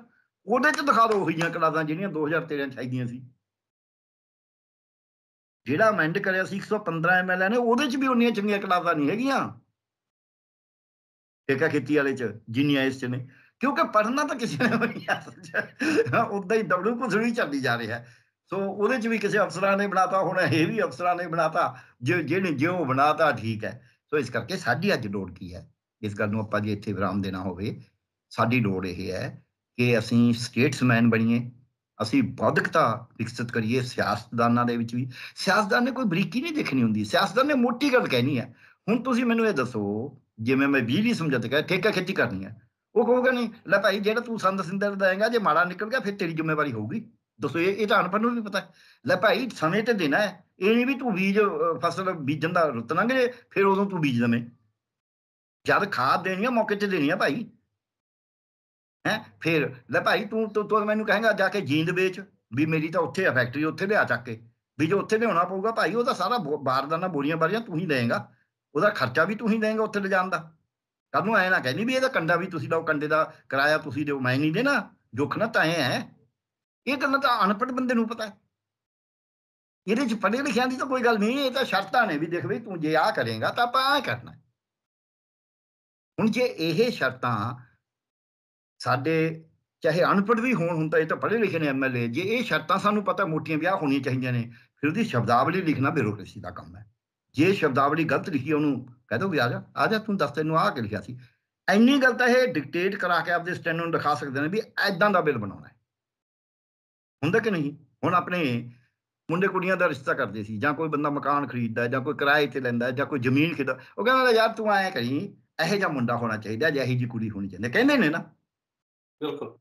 ਉਹਦੇ 'ਚ ਦਿਖਾ ਦਿਓ ਉਹੀਆਂ ਕਲਾਸਾਂ ਜਿਹੜੀਆਂ 2013 ਚ ਆਈਆਂ ਸੀ ਜਿਹੜਾ ਅਮੈਂਡ ਕਰਿਆ ਸੀ 115 ਐਮਐਲ ਨੇ ਉਹਦੇ 'ਚ ਵੀ ਉਨੀਆਂ ਚੰਗੀਆਂ ਕਲਾਸਾਂ ਨਹੀਂ ਹੈਗੀਆਂ ਠੇਕਾ ਖੇਤੀ ਵਾਲੇ 'ਚ ਜਿੰਨੀਆਂ ਇਸ 'ਚ ਨੇ ਕਿਉਂਕਿ ਪੜਨਾ ਤਾਂ ਕਿਸੇ ਨੇ ਨਹੀਂ ਆਸਲ ਉਦਾਂ ਹੀ ਦਬੜੂ ਕੁਸੜੀ ਚੱਲੀ ਜਾ ਰਿਹਾ ਸੋ ਉਹਦੇ 'ਚ ਵੀ ਕਿਸੇ ਅਫਸਰਾਂ ਨੇ ਬਣਾਤਾ ਹੁਣ ਇਹ ਵੀ ਅਫਸਰਾਂ ਨੇ ਬਣਾਤਾ ਜੇ ਜਿਹਨੇ ਜਿਉ ਬਣਾਤਾ ਠੀਕ ਹੈ ਸੋ ਇਸ ਕਰਕੇ ਸਾਡੀ ਅੱਜ ਲੋੜ ਕੀ ਹੈ ਇਸ ਗੱਲ ਨੂੰ ਆਪਾਂ ਜੇ ਇੱਥੇ ਵਿਰਾਮ ਦੇਣਾ ਹੋਵੇ ਸਾਡੀ ਲੋੜ ਇਹ ਹੈ ਕਿ ਅਸੀਂ ਸਟੇਟਸਮੈਨ ਬਣੀਏ ਅਸੀਂ ਬੌਧਿਕਤਾ ਵਿਕਸਿਤ ਕਰੀਏ ਸਿਆਸਤਦਾਨਾਂ ਦੇ ਵਿੱਚ ਵੀ ਸਿਆਸਤਦਾਨ ਨੇ ਕੋਈ ਬਰੀਕੀ ਨਹੀਂ ਦੇਖਣੀ ਹੁੰਦੀ ਸਿਆਸਤਦਾਨ ਨੇ ਮੋਟੀ ਗੱਲ ਕਹਿਣੀ ਹੈ ਹੁਣ ਤੁਸੀਂ ਮੈਨੂੰ ਇਹ ਦੱਸੋ ਜਿਵੇਂ ਮੈਂ ਵੀ ਸਮਝਤ ਕਹੇ ਠੇਕਾ ਖੇਤੀ ਕਰਨੀ ਹੈ ਉਹ ਕਹੂਗਾ ਨਹੀਂ ਲੈ ਭਾਈ ਜਿਹੜਾ ਤੂੰ ਸੰਦ ਸਿੰਦਰ ਦਾਏਗਾ ਜੇ ਮਾੜਾ ਨਿਕਲ ਗਿਆ ਫਿਰ ਤੇਰੀ ਜ਼ਿੰਮੇਵਾਰੀ ਹੋਊਗੀ ਦੱਸੋ ਇਹ ਇਹ ਤਾਂ ਅਨਪੜ੍ਹ ਨੂੰ ਵੀ ਪਤਾ ਲੈ ਭਾਈ ਸਮੇਂ ਤੇ ਦੇਣਾ ਹੈ ਇਹ ਨਹੀਂ ਵੀ ਤੂੰ ਬੀਜ ਫਸਲ ਬੀਜਣ ਦਾ ਰੁੱਤ ਲੰਘ ਜੇ ਫਿਰ ਉਦੋਂ ਤੂੰ ਬੀਜ ਦਵੇਂ ਜਦ ਖਾਦ ਦੇਣੀ ਹੈ ਮੌਕੇ ਤੇ ਦੇਣੀ ਹੈ ਭਾਈ ਹੈ ਫਿਰ ਲੈ ਭਾਈ ਤੂੰ ਤੂੰ ਮੈਨੂੰ ਕਹੇਗਾ ਜਾ ਕੇ ਜੀਂਦ ਵੇਚ ਵੀ ਮੇਰੀ ਤਾਂ ਉੱਥੇ ਆ ਫੈਕਟਰੀ ਉੱਥੇ ਲਿਆ ਚੱਕ ਕੇ ਵੀ ਜੋ ਉੱਥੇ ਲਿਆਉਣਾ ਪਊਗਾ ਭਾਈ ਉਹਦਾ ਸਾਰਾ ਬਾਰਦਾਨਾ ਬੋਰੀਆਂ ਬਾਰੀਆਂ ਤੂੰ ਹੀ ਲਏਗਾ ਉਹਦਾ ਖਰਚਾ ਵੀ ਤੂੰ ਹੀ ਦੇਂਗਾ ਉੱਥੇ ਲਿਜਾਣ ਦਾ ਕੱਲ ਨੂੰ ਐ ਨਾ ਕਹਿੰਦੀ ਵੀ ਇਹਦਾ ਕੰਡਾ ਵੀ ਤੁਸੀਂ ਲਓ ਕੰਡੇ ਦਾ ਕਿਰਾਇਆ ਤੁਸੀਂ ਦਿਓ ਮੈਂ ਨਹੀਂ ਦੇਣਾ ਨਾ ਤਾਂ ਐ ਹੈ ਇਹ ਕੰਨ ਤਾਂ ਅਨਪੜ੍ਹ ਬੰਦੇ ਨੂੰ ਪਤਾ ਹੈ ਇਹਦੇ ਚ ਪੜ੍ਹੇ ਲਿਖਿਆਂ ਦੀ ਤਾਂ ਕੋਈ ਗੱਲ ਨਹੀਂ ਇਹ ਤਾਂ ਸ਼ਰਤਾਂ ਨੇ ਵੀ ਦੇਖ ਵੀ ਤੂੰ ਜੇ ਆ ਕਰੇਗਾ ਤਾਂ ਆਪਾਂ ਆ ਕਰਨਾ ਹੁਣ ਜੇ ਇਹ ਸ਼ਰਤਾਂ ਸਾਡੇ ਚਾਹੇ ਅਨਪੜ੍ਹ ਵੀ ਹੋਣ ਹੁੰਦਾ ਇਹ ਤਾਂ ਪੜ੍ਹੇ ਲਿਖੇ ਨੇ ਐਮਐਲਏ ਜੇ ਇਹ ਸ਼ਰਤਾਂ ਸਾਨੂੰ ਪਤਾ ਮੋਟੀਆਂ ਵਿਆਹ ਹੋਣੀਆਂ ਚਾਹੀਦੀਆਂ ਨੇ ਫਿਰ ਉਹਦੀ ਸ਼ਬਦਾਵਲੀ ਲਿਖਣਾ ਬਿਊਰੋਕ੍ਰੇਸੀ ਦਾ ਕੰਮ ਹੈ ਜੇ ਸ਼ਬਦਾਵਲੀ ਗਲਤ ਲਿਖੀ ਉਹਨੂੰ ਕਹਿ ਦੋ ਵੀ ਆ ਜਾ ਆ ਜਾ ਤੂੰ ਦੱਸ ਤੈਨੂੰ ਆਹ ਕੇ ਲਿਖਿਆ ਸੀ ਐਨੀ ਗਲਤ ਹੈ ਇਹ ਡਿਕਟੇਟ ਕਰਾ ਕੇ ਆਪਦੇ ਸਟੈਂਡ ਨੂੰ ਦਿਖਾ ਸਕਦੇ ਨੇ ਵੀ ਐਦਾਂ ਦਾ ਬਿੱਲ ਬਣਾਉਣਾ ਹੈ ਹੁੰਦਾ ਕਿ ਨਹੀਂ ਹੁਣ ਆਪਣੇ ਮੁੰਡੇ ਕੁੜੀਆਂ ਦਾ ਰਿਸ਼ਤਾ ਕਰਦੇ ਸੀ ਜਾਂ ਕੋਈ ਬੰਦਾ ਮਕਾਨ ਖਰੀਦਦਾ ਜਾਂ ਕੋਈ ਕਿਰਾਏ ਤੇ ਲੈਂਦਾ ਜਾਂ ਕੋਈ ਜ਼ਮੀਨ ਖਰੀਦਦਾ ਉਹ ਕਹਿੰਦਾ ਯਾਰ ਤੂੰ ਆਇਆ ਕਰੀ ਇਹੋ ਜਿਹਾ ਮੁੰਡਾ ਹੋਣਾ ਚਾਹੀਦਾ ਜਾਂ ਇਹੋ ਜਿਹੀ ਕੁੜੀ ਹੋਣੀ ਚਾਹੀਦੀ ਕਹਿੰਦੇ ਨੇ ਨਾ ਬਿਲਕੁਲ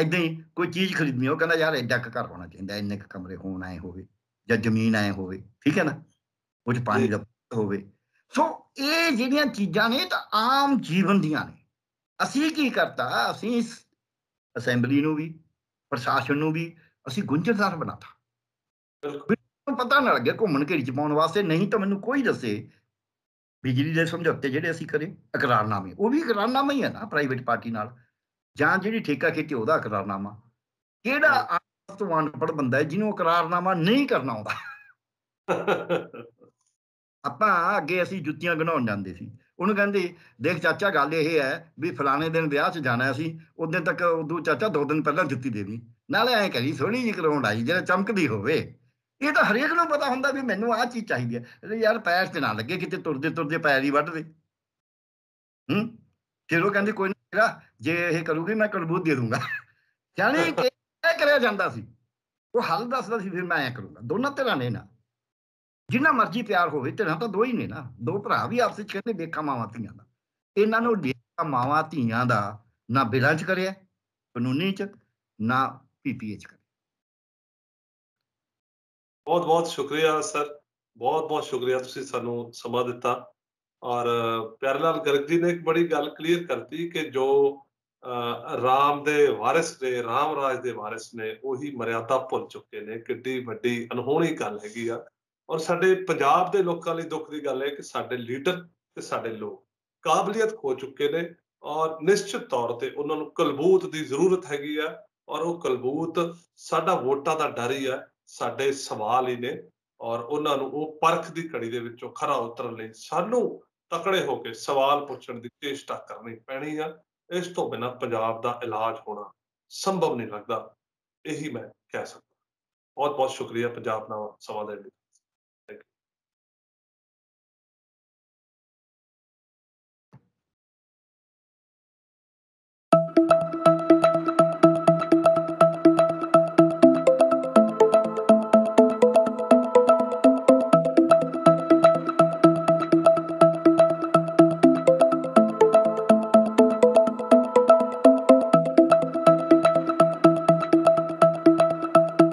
ਐਦਾਂ ਹੀ ਕੋਈ ਚੀਜ਼ ਖਰੀਦਣੀ ਉਹ ਕਹਿੰਦਾ ਯਾਰ ਐਡਾ ਕ ਘਰ ਹੋਣਾ ਚਾਹੀਦਾ ਇੰਨੇ ਕ ਕਮਰੇ ਹੋਣ ਆਏ ਹੋਵੇ ਜਾਂ ਜ਼ਮੀਨ ਆਏ ਹੋਵੇ ਠੀਕ ਹੈ ਨਾ ਉਹ ਚ ਪਾਣੀ ਦਾ ਹੋਵੇ ਸੋ ਇਹ ਜਿਹੜੀਆਂ ਚੀਜ਼ਾਂ ਨੇ ਤਾਂ ਆਮ ਜੀਵਨ ਦੀਆਂ ਨੇ ਅਸੀਂ ਕੀ ਕਰਤਾ ਅਸੀਂ ਅਸੈਂਬਲੀ ਨੂੰ ਵੀ ਪ੍ਰਸ਼ਾਸਨ ਨੂੰ ਵੀ ਅਸੀਂ ਗੁੰਝਲਦਾਰ ਬਣਾਤਾ ਬਿਲਕੁਲ ਪਤਾ ਨਾ ਲੱਗੇ ਘੁੰਮਣ ਘੇੜੀ ਚ ਪਾਉਣ ਵਾਸਤੇ ਨਹੀਂ ਤਾਂ ਮੈਨੂੰ ਕੋਈ ਦੱਸੇ ਬਿਜਲੀ ਦੇ ਸਮਝੌਤੇ ਜਿਹੜੇ ਅਸੀਂ ਕਰੇ ਇਕਰਾਰਨਾਮੇ ਉਹ ਵੀ ਇਕਰਾਰਨਾਮਾ ਹੀ ਹੈ ਨਾ ਪ੍ਰਾਈਵੇਟ ਪਾਰਟੀ ਨਾਲ ਜਾਂ ਜਿਹੜੀ ਠੇਕਾ ਖੇਤੀ ਉਹਦਾ ਇਕਰਾਰਨਾਮਾ ਕਿਹੜਾ ਆਸਤਵਾਨ ਤੋਂ ਬੰਦਾ ਹੈ ਜਿਹਨੂੰ ਇਕਰਾਰਨਾਮਾ ਨਹੀਂ ਕਰਨਾ ਆਉਂਦਾ ਆਪਾਂ ਅੱਗੇ ਅਸੀਂ ਜੁੱਤੀਆਂ ਗਣਾਉਣ ਜਾਂਦੇ ਸੀ ਉਹਨੂੰ ਕਹਿੰਦੇ ਦੇਖ ਚਾਚਾ ਗੱਲ ਇਹ ਹੈ ਵੀ ਫਲਾਣੇ ਦਿਨ ਵਿਆਹ 'ਚ ਜਾਣਾ ਸੀ ਦਿਨ ਤੱਕ ਉਹ ਚਾਚਾ ਦੋ ਦਿਨ ਪਹਿਲਾਂ ਜੁੱਤੀ ਦੇ ਦੀ ਨਾਲੇ ਐਂ ਕਹੀ ਸੋਹਣੀ ਜਿਹੀ ਕਰਾਉਣ ਆਈ ਜਿਹੜਾ ਚਮਕਦੀ ਹੋਵੇ ਇਹ ਤਾਂ ਹਰੇਕ ਨੂੰ ਪਤਾ ਹੁੰਦਾ ਵੀ ਮੈਨੂੰ ਆਹ ਚੀਜ਼ ਚਾਹੀਦੀ ਹੈ ਯਾਰ ਪੈਰ 'ਚ ਨਾ ਲੱਗੇ ਕਿਤੇ ਤੁਰਦੇ ਤੁਰਦੇ ਪੈਰ ਹੀ ਵੱਢ ਦੇ ਹੂੰ ਫਿਰ ਉਹ ਕਹਿੰਦੇ ਕੋਈ ਮੇਰਾ ਜੇ ਇਹ ਕਰੂਗੀ ਮੈਂ ਕਰਬੂਦ ਦੇ ਦੂੰਗਾ ਯਾਨੀ ਕਿ ਇਹ ਕਰਿਆ ਜਾਂਦਾ ਸੀ ਉਹ ਹੱਲ ਦੱਸਦਾ ਸੀ ਫਿਰ ਮੈਂ ਐ ਕਰੂੰਗਾ ਦੋਨਾਂ ਤੇ ਨੇ ਨਾ ਜਿੰਨਾ ਮਰਜ਼ੀ ਤਿਆਰ ਹੋਵੇ ਨਾ ਤਾਂ ਦੋ ਹੀ ਨੇ ਨਾ ਦੋ ਭਰਾ ਵੀ ਆਪਸ ਵਿੱਚ ਕਹਿੰਦੇ ਬੇਕਾ ਮਾਵਾਂ ਧੀਆਂ ਦਾ ਇਹਨਾਂ ਨੂੰ ਬੇਕਾ ਮਾਵਾਂ ਧੀਆਂ ਦਾ ਨਾ ਬਿਲਾਂ 'ਚ ਕਰਿਆ ਕਾਨੂੰਨੀ 'ਚ ਨਾ ਪੀਪੀਏ 'ਚ ਕਰਿਆ ਬਹੁਤ ਬਹੁਤ ਸ਼ੁਕਰੀਆ ਸਰ ਬਹੁਤ ਬਹੁਤ ਸ਼ੁਕਰੀਆ ਤੁਸੀਂ ਸਾਨੂੰ ਸਮਾਂ ਦਿੱਤਾ ਔਰ ਪੈਰਲਲ ਗਰਗ ਜੀ ਨੇ ਇੱਕ ਬੜੀ ਗੱਲ ਕਲੀਅਰ ਕਰਤੀ ਕਿ ਜੋ ਰਾਮ ਦੇ ਵਾਰਿਸ ਨੇ ਰਾਮ ਰਾਜ ਦੇ ਵਾਰਿਸ ਨੇ ਉਹੀ ਮਰਿਆਦਾ ਭੁੱਲ ਚੁੱਕੇ ਨੇ ਕਿੱਡੀ ਵੱਡੀ ਅਨਹੋਣੀ ਗੱਲ ਹੈਗੀ ਆ ਔਰ ਸਾਡੇ ਪੰਜਾਬ ਦੇ ਲੋਕਾਂ ਲਈ ਦੁੱਖ ਦੀ ਗੱਲ ਹੈ ਕਿ ਸਾਡੇ ਲੀਡਰ ਤੇ ਸਾਡੇ ਲੋਕ ਕਾਬਲੀਅਤ ਖੋ ਚੁੱਕੇ ਨੇ ਔਰ ਨਿਸ਼ਚਿਤ ਤੌਰ ਤੇ ਉਹਨਾਂ ਨੂੰ ਕਲਬੂਤ ਦੀ ਜ਼ਰੂਰਤ ਹੈਗੀ ਆ ਔਰ ਉਹ ਕਲਬੂਤ ਸਾਡਾ ਵੋਟਾਂ ਦਾ ਡਰ ਹੀ ਆ ਸਾਡੇ ਸਵਾਲ ਹੀ ਨੇ ਔਰ ਉਹਨਾਂ ਨੂੰ ਉਹ ਪਰਖ ਦੀ ਘੜੀ ਦੇ ਵਿੱਚੋਂ ਖਰਾ ਉਤਰਨ ਲਈ ਸਾਨੂੰ ਤਕੜੇ ਹੋ ਕੇ ਸਵਾਲ ਪੁੱਛਣ ਦੀ ਚੇਸ਼ਟਾ ਕਰਨੀ ਪੈਣੀ ਆ ਇਸ ਤੋਂ ਬਿਨਾ ਪੰਜਾਬ ਦਾ ਇਲਾਜ ਹੋਣਾ ਸੰਭਵ ਨਹੀਂ ਲੱਗਦਾ ਇਹੀ ਮੈਂ ਕਹਿ ਸਕਦਾ ਬਹੁਤ ਬਹੁਤ ਸ਼ੁਕਰੀਆ ਪੰਜਾਬ ਨਾਲ ਸਵਾਲ ਦੇਣ ਲਈ